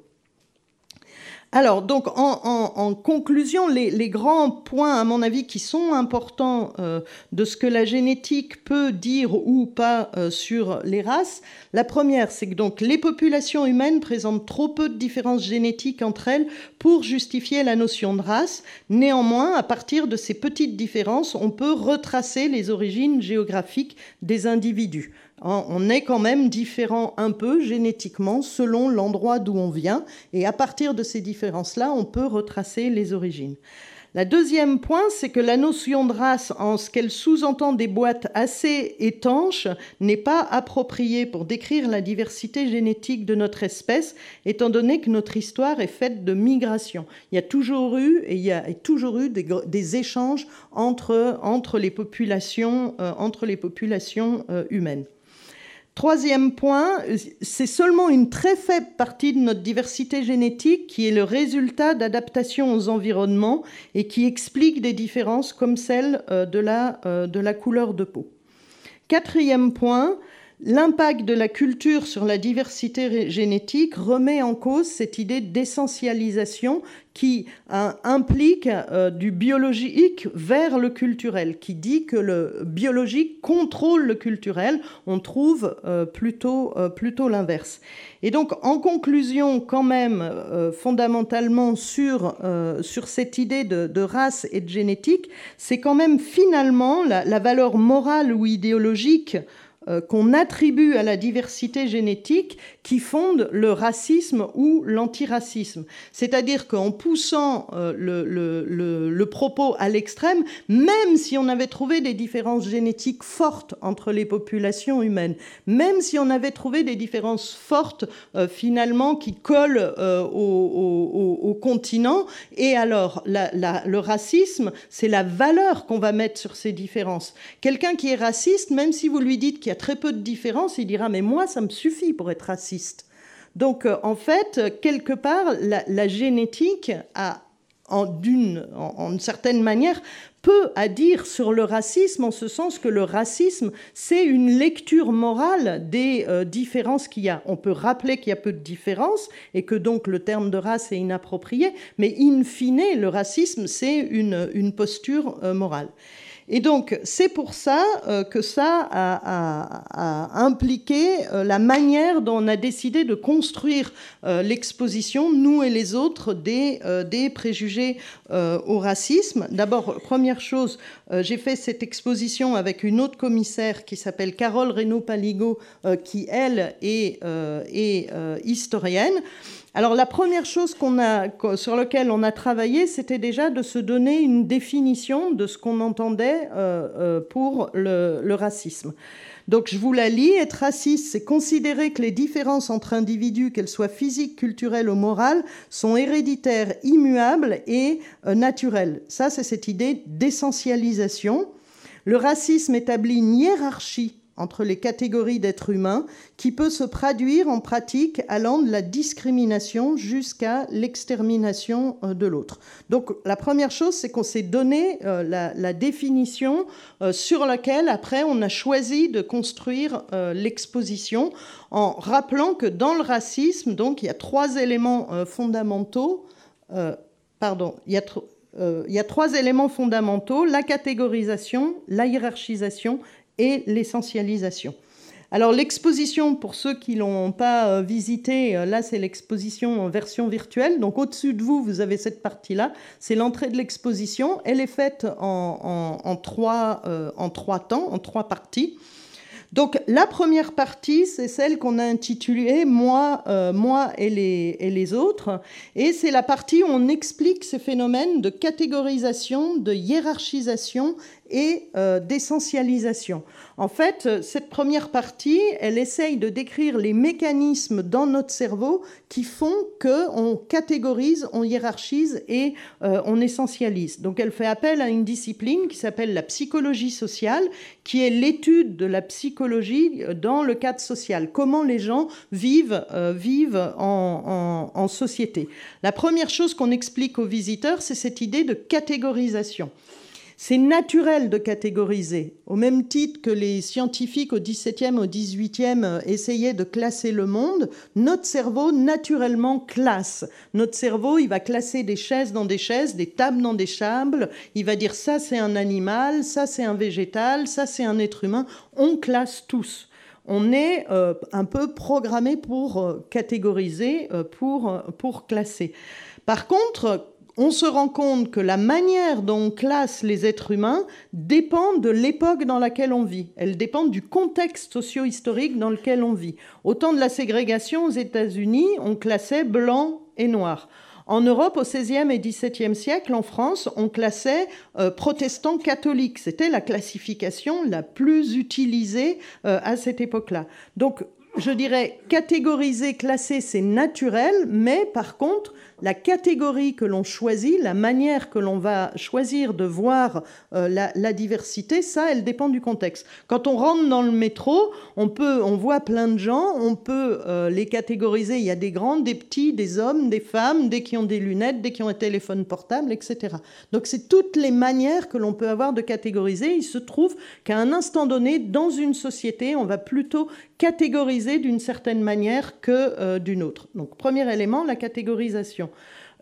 Alors, donc, en, conclusion, les, grands points, à mon avis, qui sont importants euh, de ce que la génétique peut dire ou pas euh, sur les races, la première, c'est que les populations humaines présentent trop peu de différences génétiques entre elles pour justifier la notion de race. Néanmoins, à partir de ces petites différences, on peut retracer les origines géographiques des individus. Hein, on est quand même différent un peu génétiquement selon l'endroit d'où on vient. Et à partir de ces différences-là, on peut retracer les origines. La deuxième point, c'est que la notion de race, en ce qu'elle sous-entend des boîtes assez étanches, n'est pas appropriée pour décrire la diversité génétique de notre espèce, étant donné que notre histoire est faite de migrations. Il y a toujours eu et toujours eu des, échanges entre, les populations, euh, entre les populations euh, humaines. Troisième point, c'est seulement une très faible partie de notre diversité génétique qui est le résultat d'adaptation aux environnements et qui explique des différences comme celle euh, de la, euh, de la couleur de peau. Quatrième point, L'impact de la culture sur la diversité génétique remet en cause cette idée d'essentialisation qui euh, implique euh, du biologique vers le culturel, qui dit que le biologique contrôle le culturel. On trouve euh, plutôt, plutôt l'inverse. Et donc, en conclusion, quand même, fondamentalement sur, sur cette idée de, race et de génétique, c'est quand même finalement la, la valeur morale ou idéologique euh, qu'on attribue à la diversité génétique qui fonde le racisme ou l'antiracisme. C'est-à-dire qu'en poussant euh, le, propos à l'extrême, même si on avait trouvé des différences génétiques fortes entre les populations humaines, même si on avait trouvé des différences fortes euh, finalement qui collent au, continent, et alors le racisme, c'est la valeur qu'on va mettre sur ces différences. Quelqu'un qui est raciste, même si vous lui dites qu'il très peu de différence, il dira mais moi ça me suffit pour être raciste. Donc euh, en fait, quelque part, la, génétique a en, d'une, en, une certaine manière, peu à dire sur le racisme, en ce sens que le racisme, c'est une lecture morale des euh, différences qu'il y a. On peut rappeler qu'il y a peu de différences et que donc le terme de race est inapproprié, mais in fine, le racisme, c'est une, posture euh, morale. Et donc, c'est pour ça euh, que ça a, impliqué euh, la manière dont on a décidé de construire euh, l'exposition, nous et les autres, des, préjugés au racisme. D'abord, première chose, j'ai fait cette exposition avec une autre commissaire qui s'appelle Carole Reynaud-Paligo, qui, elle, est historienne. Alors la première chose qu'on a, sur laquelle on a travaillé, c'était déjà de se donner une définition de ce qu'on entendait euh, euh, pour le, racisme. Donc je vous la lis, être raciste, c'est considérer que les différences entre individus, qu'elles soient physiques, culturelles ou morales, sont héréditaires, immuables et euh, naturelles. Ça, c'est cette idée d'essentialisation. Le racisme établit une hiérarchie entre les catégories d'êtres humains qui peut se traduire en pratique allant de la discrimination jusqu'à l'extermination euh, de l'autre. Donc la première chose, c'est qu'on s'est donné euh, la, définition euh, sur laquelle après on a choisi de construire l'exposition en rappelant que dans le racisme, donc il y a trois éléments fondamentaux. pardon, il il y a trois éléments fondamentaux, la catégorisation, la hiérarchisation et l'essentialisation. Alors l'exposition, pour ceux qui ne l'ont pas euh, visitée, euh, là c'est l'exposition en version virtuelle. Donc au-dessus de vous, vous avez cette partie-là. C'est l'entrée de l'exposition. Elle est faite en, trois, euh, en trois temps, en trois parties. Donc la première partie, c'est celle qu'on a intitulée Moi, moi et les, et les autres. Et c'est la partie où on explique ces phénomènes de catégorisation, de hiérarchisation et euh, d'essentialisation. En fait, euh, cette première partie, elle essaye de décrire les mécanismes dans notre cerveau qui font qu'on catégorise, on hiérarchise et euh, on essentialise. Donc elle fait appel à une discipline qui s'appelle la psychologie sociale, qui est l'étude de la psychologie dans le cadre social, comment les gens vivent, vivent en société. La première chose qu'on explique aux visiteurs, c'est cette idée de catégorisation. C'est naturel de catégoriser, au même titre que les scientifiques au XVIIe, au XVIIIe euh, essayaient de classer le monde. Notre cerveau naturellement classe. Notre cerveau, il va classer des chaises dans des chaises, des tables dans des tables. Il va dire ça c'est un animal, ça c'est un végétal, ça c'est un être humain. On classe tous on est euh, un peu programmé pour euh, catégoriser, pour, pour classer. Par contre, on se rend compte que la manière dont on classe les êtres humains dépend de l'époque dans laquelle on vit. Elle dépend du contexte socio-historique dans lequel on vit. Au temps de la ségrégation aux États-Unis, on classait blanc et noir. En Europe, au XVIe et XVIIe siècle, en France, on classait euh, protestants catholiques. C'était la classification la plus utilisée euh, à cette époque-là. Donc, je dirais, catégoriser, classer, c'est naturel, mais par contre, la catégorie que l'on choisit, la manière que l'on va choisir de voir euh, la, diversité, ça, elle dépend du contexte. Quand on rentre dans le métro, on peut, on voit plein de gens, on peut euh, les catégoriser. Il y a des grands, des petits, des hommes, des femmes, des qui ont des lunettes, des qui ont un téléphone portable, etc. Donc c'est toutes les manières que l'on peut avoir de catégoriser. Il se trouve qu'à un instant donné, dans une société, on va plutôt catégoriser d'une certaine manière que euh, d'une autre. Donc premier élément, la catégorisation.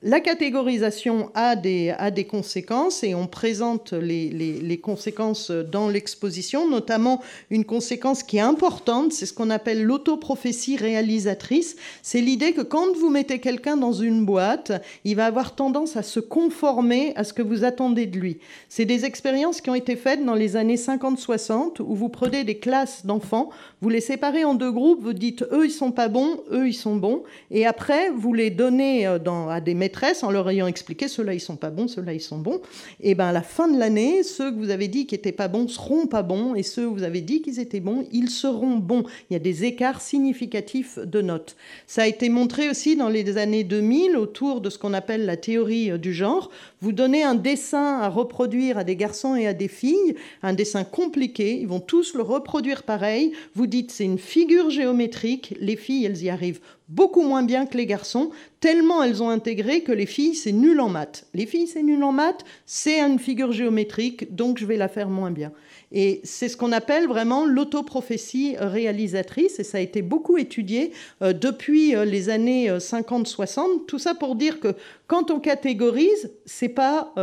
La catégorisation a des, conséquences et on présente les, les conséquences dans l'exposition, notamment une conséquence qui est importante, c'est ce qu'on appelle l'autoprophétie réalisatrice. C'est l'idée que quand vous mettez quelqu'un dans une boîte, il va avoir tendance à se conformer à ce que vous attendez de lui. C'est des expériences qui ont été faites dans les années 50-60 où vous prenez des classes d'enfants vous les séparez en deux groupes, vous dites eux ils sont pas bons, eux ils sont bons, et après vous les donnez euh, dans, à des maîtresses en leur ayant expliqué ceux-là ils sont pas bons, ceux-là ils sont bons. Et eh bien à la fin de l'année, ceux que vous avez dit qui étaient pas bons seront pas bons, et ceux que vous avez dit qu'ils étaient bons, ils seront bons. Il y a des écarts significatifs de notes. Ça a été montré aussi dans les années 2000 autour de ce qu'on appelle la théorie euh, du genre. Vous donnez un dessin à reproduire à des garçons et à des filles, un dessin compliqué, ils vont tous le reproduire pareil. Vous dites c'est une figure géométrique, les filles, elles y arrivent beaucoup moins bien que les garçons, tellement elles ont intégré que les filles, c'est nul en maths. Les filles, c'est nul en maths, c'est une figure géométrique, donc je vais la faire moins bien. Et c'est ce qu'on appelle vraiment l'autoprophétie réalisatrice, et ça a été beaucoup étudié euh, depuis euh, les années 50-60. Euh, Tout ça pour dire que quand on catégorise, c'est pas,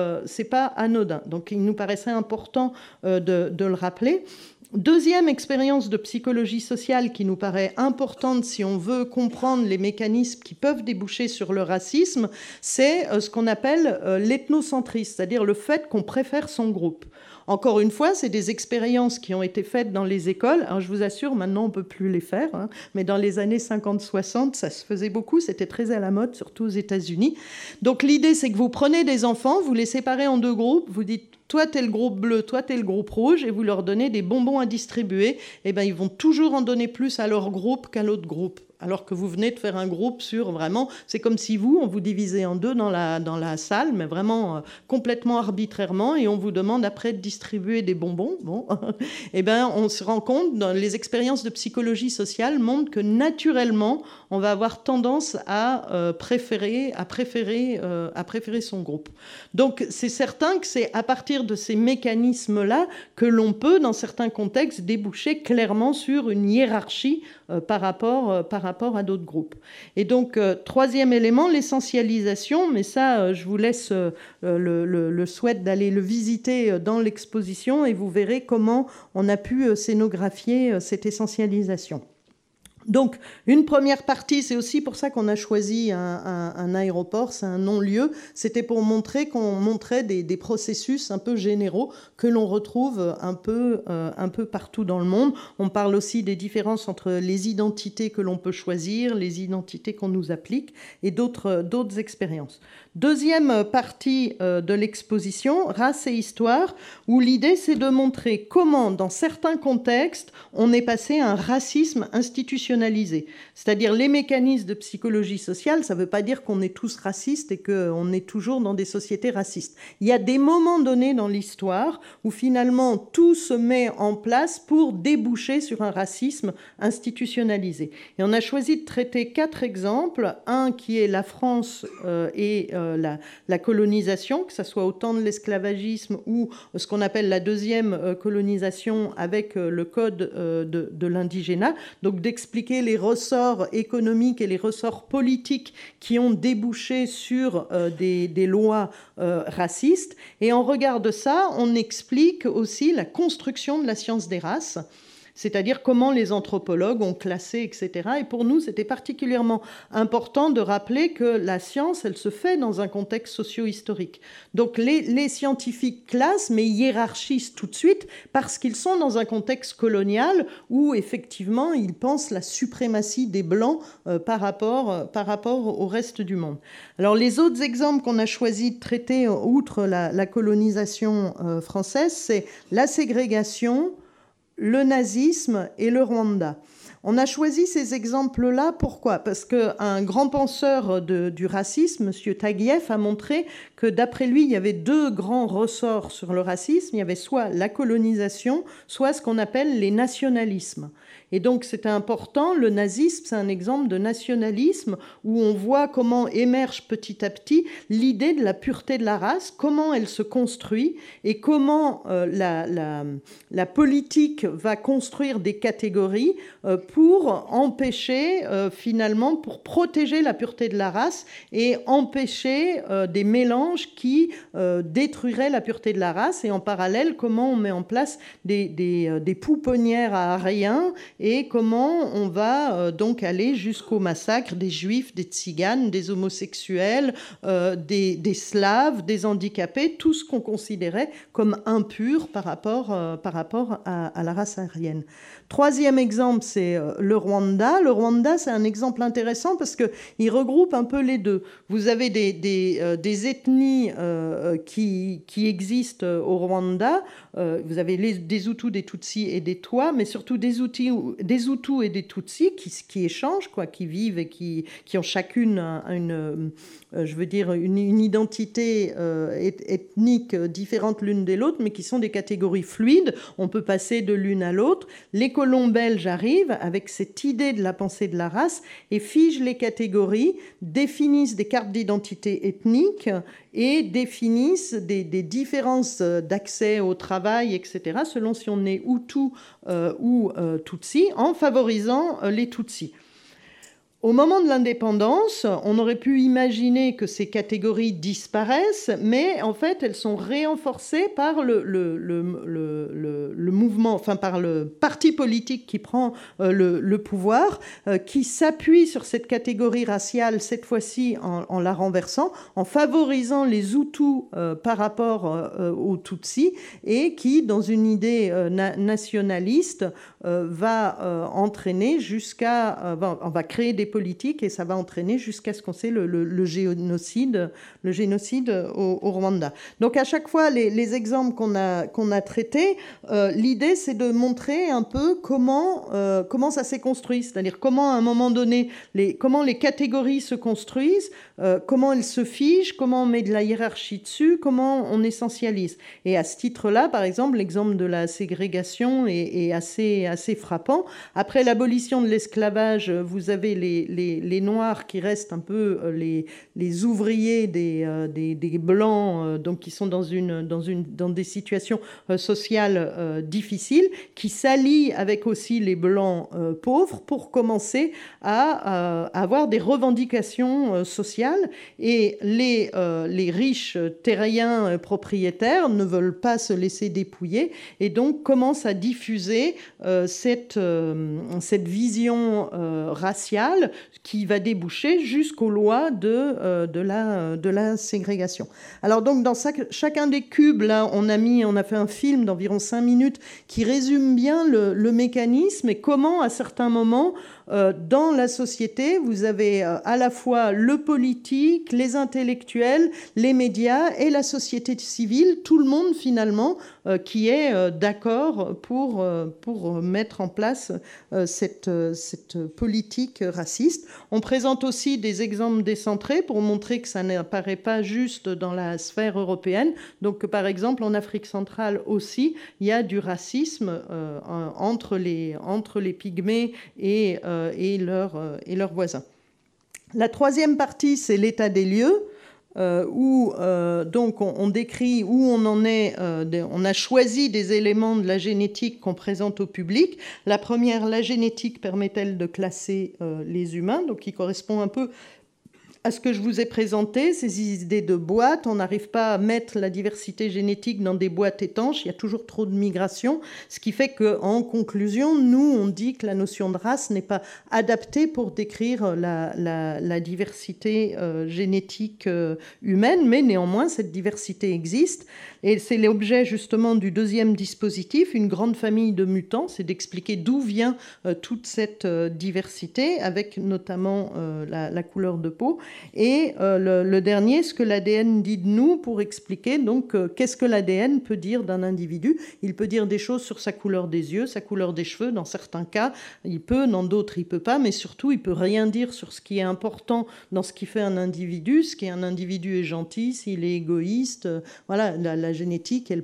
pas anodin. Donc il nous paraissait important de, de le rappeler. Deuxième expérience de psychologie sociale qui nous paraît importante si on veut comprendre les mécanismes qui peuvent déboucher sur le racisme, c'est euh, ce qu'on appelle euh, l'ethnocentrisme, c'est-à-dire le fait qu'on préfère son groupe. Encore une fois, c'est des expériences qui ont été faites dans les écoles. je vous assure, maintenant, on ne peut plus les faire, hein. mais dans les années 50-60, ça se faisait beaucoup, c'était très à la mode, surtout aux États-Unis. Donc l'idée, c'est que vous prenez des enfants, vous les séparez en deux groupes, vous dites toi t'es le groupe bleu, toi t'es le groupe rouge, et vous leur donnez des bonbons à distribuer, et eh bien, ils vont toujours en donner plus à leur groupe qu'à l'autre groupe alors que vous venez de faire un groupe sur vraiment, c'est comme si vous, on vous divisait en deux dans la, dans la salle, mais vraiment euh, complètement arbitrairement, et on vous demande après de distribuer des bonbons. Bon, eh bien, on se rend compte, dans les expériences de psychologie sociale montrent que naturellement, on va avoir tendance à euh, préférer, à préférer, euh, à préférer son groupe. Donc, c'est certain que c'est à partir de ces mécanismes-là que l'on peut, dans certains contextes, déboucher clairement sur une hiérarchie euh, euh, par rapport, à d'autres groupes. Et donc, euh, troisième élément, l'essentialisation, mais ça, je vous laisse le, le, le souhait d'aller le visiter dans l'exposition et vous verrez comment on a pu scénographier cette essentialisation. Donc, une première partie, c'est aussi pour ça qu'on a choisi un, aéroport, c'est un non-lieu. C'était pour montrer qu'on montrait des, processus un peu généraux que l'on retrouve un peu, euh, un peu partout dans le monde. On parle aussi des différences entre les identités que l'on peut choisir, les identités qu'on nous applique et d'autres, d'autres expériences. Deuxième partie euh, de l'exposition, race et histoire, où l'idée, c'est de montrer comment, dans certains contextes, on est passé à un racisme institutionnel c'est-à-dire les mécanismes de psychologie sociale, ça ne veut pas dire qu'on est tous racistes et qu'on est toujours dans des sociétés racistes. Il y a des moments donnés dans l'histoire où finalement tout se met en place pour déboucher sur un racisme institutionnalisé. Et on a choisi de traiter quatre exemples. Un qui est la France euh, et euh, la, colonisation, que ce soit au temps de l'esclavagisme ou ce qu'on appelle la deuxième euh, colonisation avec le code de, de l'indigénat. Donc d'expliquer les ressorts économiques et les ressorts politiques qui ont débouché sur euh, des, lois euh, racistes. Et en regard de ça, on explique aussi la construction de la science des races c'est-à-dire comment les anthropologues ont classé, etc. Et pour nous, c'était particulièrement important de rappeler que la science, elle se fait dans un contexte socio-historique. Donc les, scientifiques classent, mais hiérarchisent tout de suite, parce qu'ils sont dans un contexte colonial où, effectivement, ils pensent la suprématie des Blancs euh, par, rapport, euh, par rapport au reste du monde. Alors les autres exemples qu'on a choisi de traiter, outre la, colonisation euh, française, c'est la ségrégation, le nazisme et le Rwanda. On a choisi ces exemples-là, pourquoi Parce qu'un grand penseur du racisme, M. Taguieff, a montré que d'après lui, il y avait deux grands ressorts sur le racisme. Il y avait soit la colonisation, soit ce qu'on appelle les nationalismes. Et donc c'était important, le nazisme, c'est un exemple de nationalisme où on voit comment émerge petit à petit l'idée de la pureté de la race, comment elle se construit et comment euh, la, la, politique va construire des catégories euh, pour empêcher euh, finalement, pour protéger la pureté de la race et empêcher des mélanges qui détruiraient la pureté de la race et en parallèle comment on met en place des, des pouponnières à rien et comment on va euh, donc aller jusqu'au massacre des juifs, des tziganes, des homosexuels, euh, des, slaves, des handicapés, tout ce qu'on considérait comme impur par rapport, euh, par rapport à, la race aryenne. Troisième exemple, c'est le Rwanda. Le Rwanda, c'est un exemple intéressant parce qu'il regroupe un peu les deux. Vous avez des, des, ethnies qui, existent au Rwanda. vous avez les, des Hutus, des Tutsis et des Tois, mais surtout des outils des Hutus et des Tutsis qui, qui échangent, quoi, qui vivent et qui, qui ont chacune une, euh, je veux dire, une, identité euh, ethnique différente l'une de l'autre, mais qui sont des catégories fluides. On peut passer de l'une à l'autre. Les colons belges arrivent avec cette idée de la pensée de la race et figent les catégories, définissent des cartes d'identité ethnique et définissent des, différences d'accès au travail, etc., selon si on est Hutu euh, ou euh, Tutsi, en favorisant euh, les Tutsis. Au moment de l'indépendance, on aurait pu imaginer que ces catégories disparaissent, mais en fait, elles sont renforcées par le, le, le, le, mouvement, enfin par le parti politique qui prend euh, le, pouvoir, euh, qui s'appuie sur cette catégorie raciale, cette fois-ci en, la renversant, en favorisant les Hutus euh, par rapport aux Tutsis, et qui, dans une idée nationaliste, va entraîner jusqu'à... on va créer des politique et ça va entraîner jusqu'à ce qu'on sait le, génocide, le génocide au, Rwanda. Donc à chaque fois, les, exemples qu'on a, qu'on a traités, euh, l'idée c'est de montrer un peu comment, euh, comment ça s'est construit, c'est-à-dire comment à un moment donné, les, comment les catégories se construisent, euh, comment elles se figent, comment on met de la hiérarchie dessus, comment on essentialise. Et à ce titre-là, par exemple, l'exemple de la ségrégation est, est assez, assez frappant. Après l'abolition de l'esclavage, vous avez les les, Noirs qui restent un peu euh, les, les ouvriers des, euh, des, des Blancs, euh, donc qui sont dans, une, dans, une, dans des situations sociales difficiles, qui s'allient avec aussi les Blancs pauvres pour commencer à, avoir des revendications sociales. Et les, les riches terriens propriétaires ne veulent pas se laisser dépouiller et donc commencent à diffuser cette, cette vision raciale qui va déboucher jusqu'aux lois de, euh, la, ségrégation. Alors donc dans chacun des cubes, là, on a, mis, on a fait un film d'environ 5 minutes qui résume bien le mécanisme et comment à certains moments euh, dans la société, vous avez euh, à la fois le politique, les intellectuels, les médias et la société civile, tout le monde finalement euh, qui est d'accord pour, pour mettre en place cette, cette politique raciste. On présente aussi des exemples décentrés pour montrer que ça n'apparaît pas juste dans la sphère européenne. Donc par exemple, en Afrique centrale aussi, il y a du racisme entre, les, entre les pygmées et... Euh, euh, et, leurs, voisins. La troisième partie, c'est l'état des lieux. Euh, où donc on, décrit où on en est, on a choisi des éléments de la génétique qu'on présente au public. La première, la génétique permet-elle de classer les humains, donc qui correspond un peu à ce que je vous ai présenté, ces idées de boîtes. On n'arrive pas à mettre la diversité génétique dans des boîtes étanches. Il y a toujours trop de migration. Ce qui fait qu'en conclusion, nous, on dit que la notion de race n'est pas adaptée pour décrire la, la, diversité euh, génétique euh, humaine. Mais néanmoins, cette diversité existe. Et c'est l'objet justement du deuxième dispositif, une grande famille de mutants. C'est d'expliquer d'où vient euh, toute cette diversité, avec notamment la, la couleur de peau. Et euh, le, dernier, ce que l'ADN dit de nous pour expliquer donc euh, qu'est-ce que l'ADN peut dire d'un individu. Il peut dire des choses sur sa couleur des yeux, sa couleur des cheveux. Dans certains cas, il peut, dans d'autres, il peut pas. Mais surtout, il peut rien dire sur ce qui est important dans ce qui fait un individu, ce qui est un individu est gentil, s'il est égoïste. Euh, voilà, la, génétique, elle ne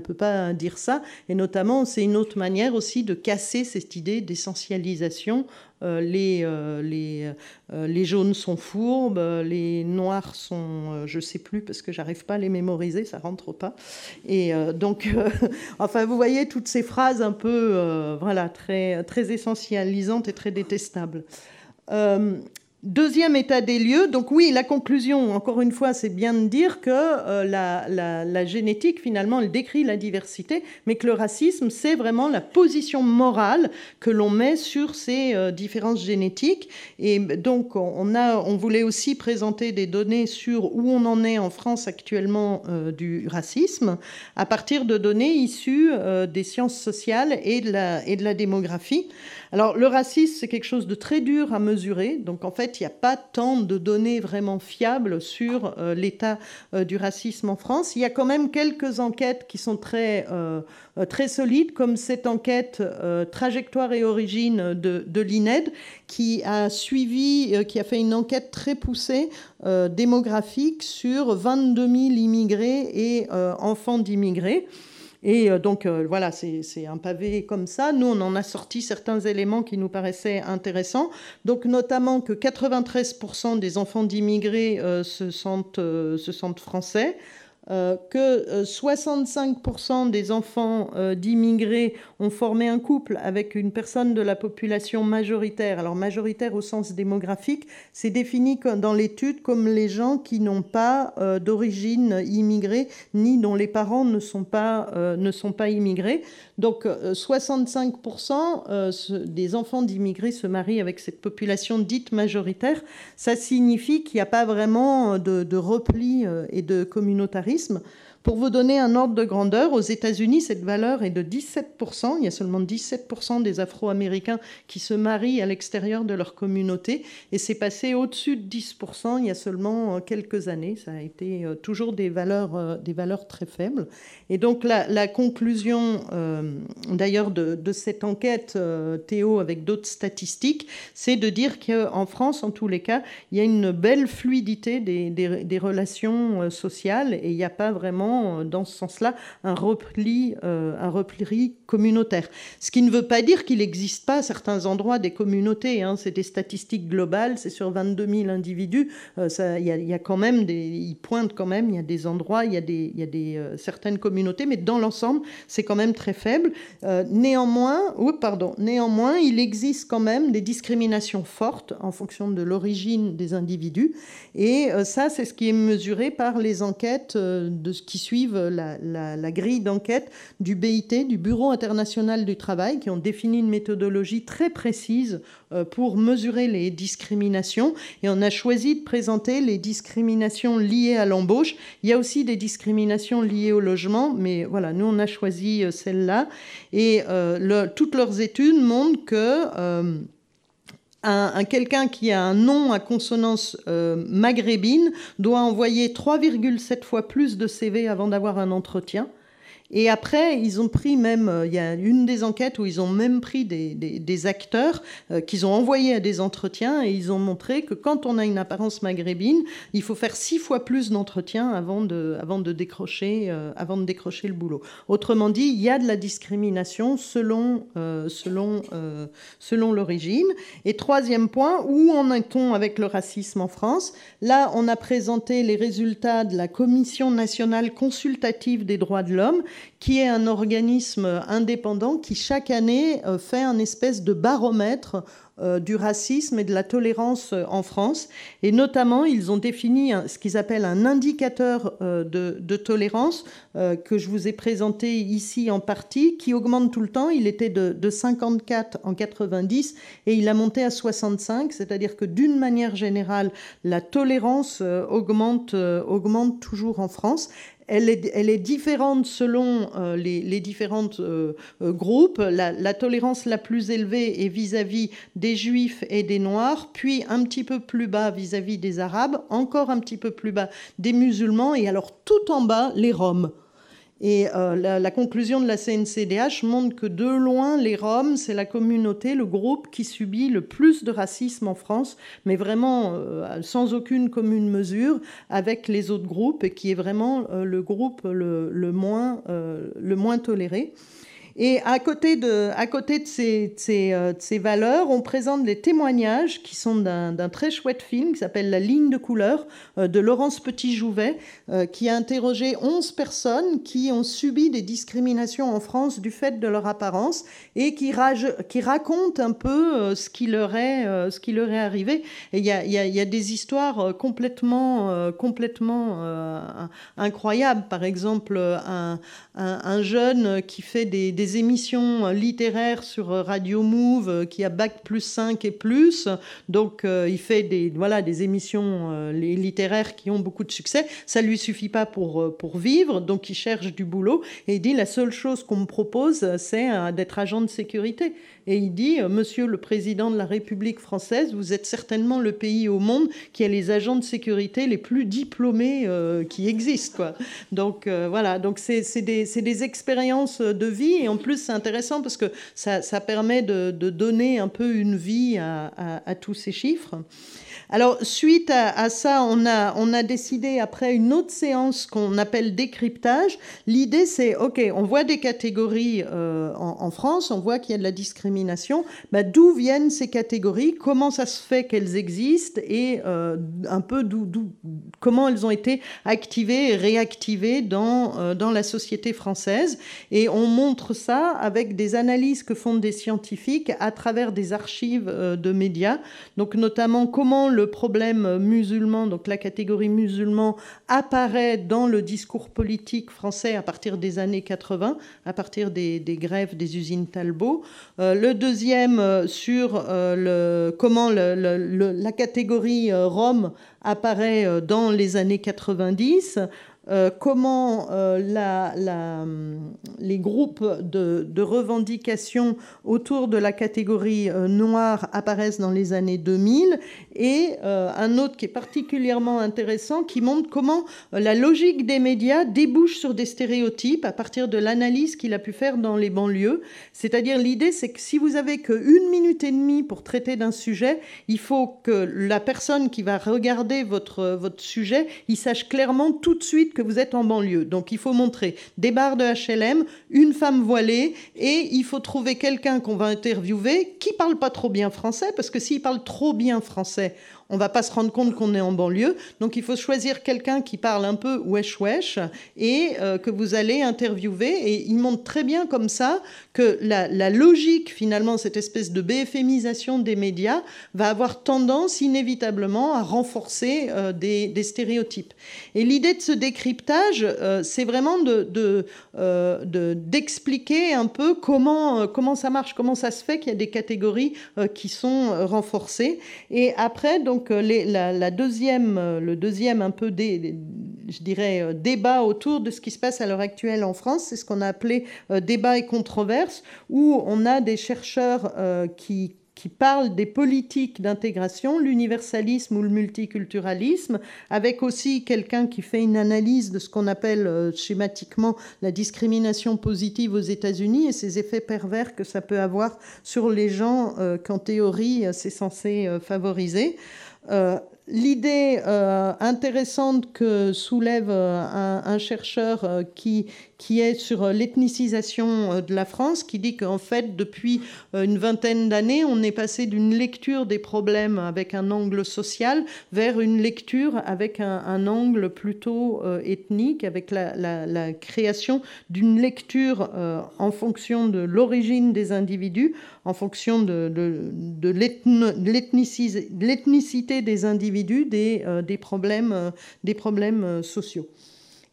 peut pas dire ça. Et notamment, c'est une autre manière aussi de casser cette idée d'essentialisation euh, les, euh, les, euh, les, jaunes sont fourbes, les noirs sont, je sais plus parce que j'arrive pas à les mémoriser, ça rentre pas. Et donc, enfin, vous voyez toutes ces phrases un peu, voilà, très, très essentialisantes et très détestables. Deuxième état des lieux, donc oui, la conclusion, encore une fois, c'est bien de dire que euh, la, génétique, finalement, elle décrit la diversité, mais que le racisme, c'est vraiment la position morale que l'on met sur ces euh, différences génétiques. Et donc, on, a, on voulait aussi présenter des données sur où on en est en France actuellement euh, du racisme, à partir de données issues des sciences sociales et de la démographie. Alors le racisme, c'est quelque chose de très dur à mesurer. Donc en fait, il n'y a pas tant de données vraiment fiables sur euh, l'état euh, du racisme en France. Il y a quand même quelques enquêtes qui sont très, euh, très solides, comme cette enquête Trajectoire et origine de, de l'INED, qui a suivi, qui a fait une enquête très poussée démographique sur 22 000 immigrés et enfants d'immigrés. Et euh, donc euh, voilà, c'est un pavé comme ça. Nous, on en a sorti certains éléments qui nous paraissaient intéressants. Donc notamment que 93% des enfants d'immigrés euh, se, sentent, se sentent français. Euh, que 65% euh, des enfants euh, d'immigrés ont formé un couple avec une personne de la population majoritaire. Alors majoritaire au sens démographique, c'est défini dans l'étude comme les gens qui n'ont pas d'origine immigrée ni dont les parents ne sont pas, ne sont pas immigrés. Donc 65% des enfants d'immigrés se marient avec cette population dite majoritaire. Ça signifie qu'il n'y a pas vraiment de, de repli et de communautarisme et pour vous donner un ordre de grandeur, aux États-Unis, cette valeur est de 17%. Il y a seulement 17% des Afro-Américains qui se marient à l'extérieur de leur communauté. Et c'est passé au-dessus de 10% il y a seulement euh, quelques années. Ça a été euh, toujours des valeurs, euh, des valeurs très faibles. Et donc la, conclusion d'ailleurs de, cette enquête, Théo, avec d'autres statistiques, c'est de dire qu'en France, en tous les cas, il y a une belle fluidité des, des, des relations sociales et il n'y a pas vraiment euh, dans ce sens-là, un repli, euh, un repli communautaire. Ce qui ne veut pas dire qu'il n'existe pas à certains endroits des communautés. Hein. C'est des statistiques globales, c'est sur 22 000 individus. Euh, il y, a quand même des, ils pointent quand même. Il y a des endroits, il y a des, y a des certaines communautés, mais dans l'ensemble, c'est quand même très faible. néanmoins, pardon, néanmoins, il existe quand même des discriminations fortes en fonction de l'origine des individus. Et ça, c'est ce qui est mesuré par les enquêtes de ce qui suivent la, grille d'enquête du BIT, du Bureau international du travail, qui ont défini une méthodologie très précise euh, pour mesurer les discriminations. Et on a choisi de présenter les discriminations liées à l'embauche. Il y a aussi des discriminations liées au logement, mais voilà, nous on a choisi euh, celle-là. Et euh, toutes leurs études montrent que un, quelqu'un qui a un nom à consonance euh, maghrébine doit envoyer 3,7 fois plus de CV avant d'avoir un entretien. Et après, ils ont pris même, euh, il y a une des enquêtes où ils ont même pris des, des, des acteurs euh, qu'ils ont envoyés à des entretiens et ils ont montré que quand on a une apparence maghrébine, il faut faire six fois plus d'entretiens avant de, avant, de décrocher, euh, avant de décrocher le boulot. Autrement dit, il y a de la discrimination selon, selon, selon l'origine. Et troisième point, où en est-on avec le racisme en France Là, on a présenté les résultats de la Commission nationale consultative des droits de l'homme qui est un organisme indépendant qui chaque année euh, fait un espèce de baromètre euh, du racisme et de la tolérance euh, en France. Et notamment, ils ont défini ce qu'ils appellent un indicateur de, tolérance que je vous ai présenté ici en partie, qui augmente tout le temps. Il était de, 54 en 90 et il a monté à 65, c'est-à-dire que d'une manière générale, la tolérance augmente toujours en France elle est, différente selon euh, les, différents euh, euh, groupes. La, tolérance la plus élevée est vis-à-vis des juifs et des noirs, puis un petit peu plus bas vis à -vis des arabes, encore un petit peu plus bas des musulmans, et alors tout en bas les roms. Et euh, la, conclusion de la CNCDH montre que de loin, les Roms, c'est la communauté, le groupe qui subit le plus de racisme en France, mais vraiment euh, sans aucune commune mesure avec les autres groupes, et qui est vraiment euh, le groupe le moins, le moins toléré. Et à côté de, à côté de ces, euh, ces, valeurs, on présente des témoignages qui sont d'un très chouette film qui s'appelle La ligne de couleur euh, de Laurence Petit-Jouvet, euh, qui a interrogé 11 personnes qui ont subi des discriminations en France du fait de leur apparence et qui, qui racontent un peu ce, qui leur est, ce qui leur est arrivé. Et il y a, y a, des histoires complètement, complètement incroyables. Par exemple, un, un, jeune qui fait des des émissions euh, littéraires sur euh, Radio Move euh, qui a bac plus 5 et plus. Donc il fait des, voilà, des émissions littéraires qui ont beaucoup de succès. Ça lui suffit pas pour, pour vivre, donc il cherche du boulot. Et il dit la seule chose qu'on me propose, c'est d'être agent de sécurité. Et il dit, Monsieur le Président de la République française, vous êtes certainement le pays au monde qui a les agents de sécurité les plus diplômés qui existent. Quoi. Donc voilà, donc c'est des, des expériences de vie. Et en plus, c'est intéressant parce que ça, permet de, donner un peu une vie à tous ces chiffres. Alors, suite à, ça, on a, on a décidé, après une autre séance qu'on appelle décryptage, l'idée c'est, OK, on voit des catégories euh, en, France, on voit qu'il y a de la discrimination, bah, d'où viennent ces catégories, comment ça se fait qu'elles existent et euh, un peu d'où, comment elles ont été activées et réactivées dans, euh, dans la société française. Et on montre ça avec des analyses que font des scientifiques à travers des archives de médias, donc notamment comment le le problème musulman, donc la catégorie musulman, apparaît dans le discours politique français à partir des années 80, à partir des, grèves des usines Talbot. Euh, le deuxième euh, sur euh, comment la catégorie rome apparaît dans les années 90. Euh, comment euh, la, les groupes de, revendications autour de la catégorie euh, noire apparaissent dans les années 2000 et un autre qui est particulièrement intéressant qui montre comment la logique des médias débouche sur des stéréotypes à partir de l'analyse qu'il a pu faire dans les banlieues. C'est-à-dire l'idée c'est que si vous avez qu'une minute et demie pour traiter d'un sujet, il faut que la personne qui va regarder votre, votre sujet, il sache clairement tout de suite que vous êtes en banlieue. Donc il faut montrer des barres de HLM, une femme voilée, et il faut trouver quelqu'un qu'on va interviewer qui parle pas trop bien français, parce que s'il parle trop bien français, on va pas se rendre compte qu'on est en banlieue. Donc il faut choisir quelqu'un qui parle un peu wesh wesh et euh, que vous allez interviewer. Et il montre très bien comme ça que la, logique, finalement, cette espèce de BFMisation des médias va avoir tendance inévitablement à renforcer euh, des, stéréotypes. Et l'idée de ce décryptage, euh, c'est vraiment d'expliquer un peu comment, comment ça marche, comment ça se fait qu'il y a des catégories qui sont renforcées. Et après, donc, donc euh, la, deuxième, euh, le deuxième un peu des, je dirais, euh, débat autour de ce qui se passe à l'heure actuelle en France. C'est ce qu'on a appelé débat et controverse, où on a des chercheurs qui qui des politiques d'intégration, l'universalisme ou le multiculturalisme, avec aussi quelqu'un qui fait une analyse de ce qu'on appelle schématiquement la discrimination positive aux États-Unis et ses effets pervers que ça peut avoir sur les gens qu'en théorie c'est censé favoriser. Euh, l'idée euh, intéressante que soulève euh, un, chercheur qui qui est sur euh, l'ethnicisation euh, de la France, qui dit qu'en fait, depuis euh, une vingtaine d'années, on est passé d'une lecture des problèmes avec un angle social vers une lecture avec un, angle plutôt ethnique, avec la, création d'une lecture en fonction de l'origine des individus, en fonction de, l'ethnicité des individus, des problèmes sociaux.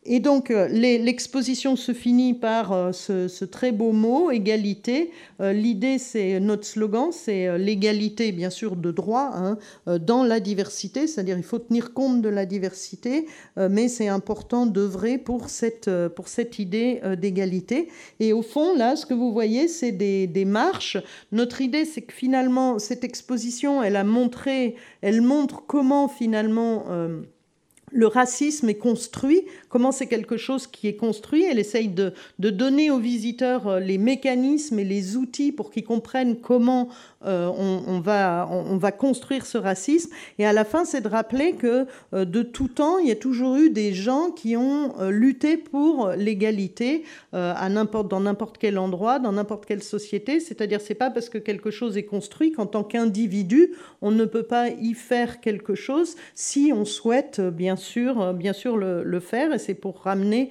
Et donc euh, l'exposition se finit par euh, ce, très beau mot, égalité. Euh, l'idée, c'est notre slogan, c'est l'égalité, bien sûr, de droit hein, dans la diversité, c'est-à-dire il faut tenir compte de la diversité, mais c'est important d'œuvrer pour cette, pour cette idée d'égalité. Et au fond, là, ce que vous voyez, c'est des, des marches. Notre idée, c'est que finalement, cette exposition, elle a montré, elle montre comment finalement le racisme est construit, comment c'est quelque chose qui est construit. Elle essaye de, donner aux visiteurs euh, les mécanismes et les outils pour qu'ils comprennent comment euh, on, va, on, va construire ce racisme. Et à la fin, c'est de rappeler que euh, de tout temps, il y a toujours eu des gens qui ont euh, lutté pour l'égalité à n'importe, dans n'importe quel endroit, dans n'importe quelle société. C'est-à-dire, c'est pas parce que quelque chose est construit qu'en tant qu'individu, on ne peut pas y faire quelque chose si on souhaite, bien sûr, bien sûr le, le faire. Et c'est pour ramener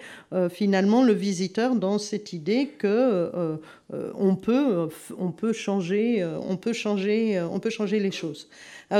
finalement le visiteur dans cette idée que euh, on peut, euh, on peut changer, euh, on peut changer, on peut changer les choses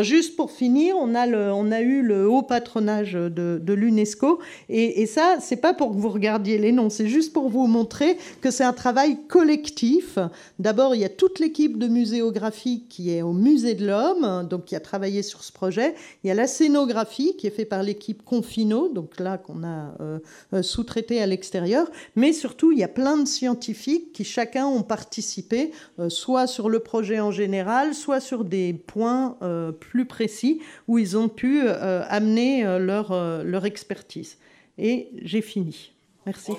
juste pour finir, on a, eu le haut patronage de, l'UNESCO et, ça, c'est pas pour que vous regardiez les noms, c'est juste pour vous montrer que c'est un travail collectif. D'abord, il y a toute l'équipe de muséographie qui est au Musée de l'Homme, hein, donc qui a travaillé sur ce projet. Il y a la scénographie qui est faite par l'équipe Confino, donc là qu'on a euh, euh, sous-traité à l'extérieur. Mais surtout, il y a plein de scientifiques qui chacun ont participé, euh, soit sur le projet en général, soit sur des points plus précis où ils ont pu euh, amener euh, euh, leur expertise. Et j'ai fini. Merci.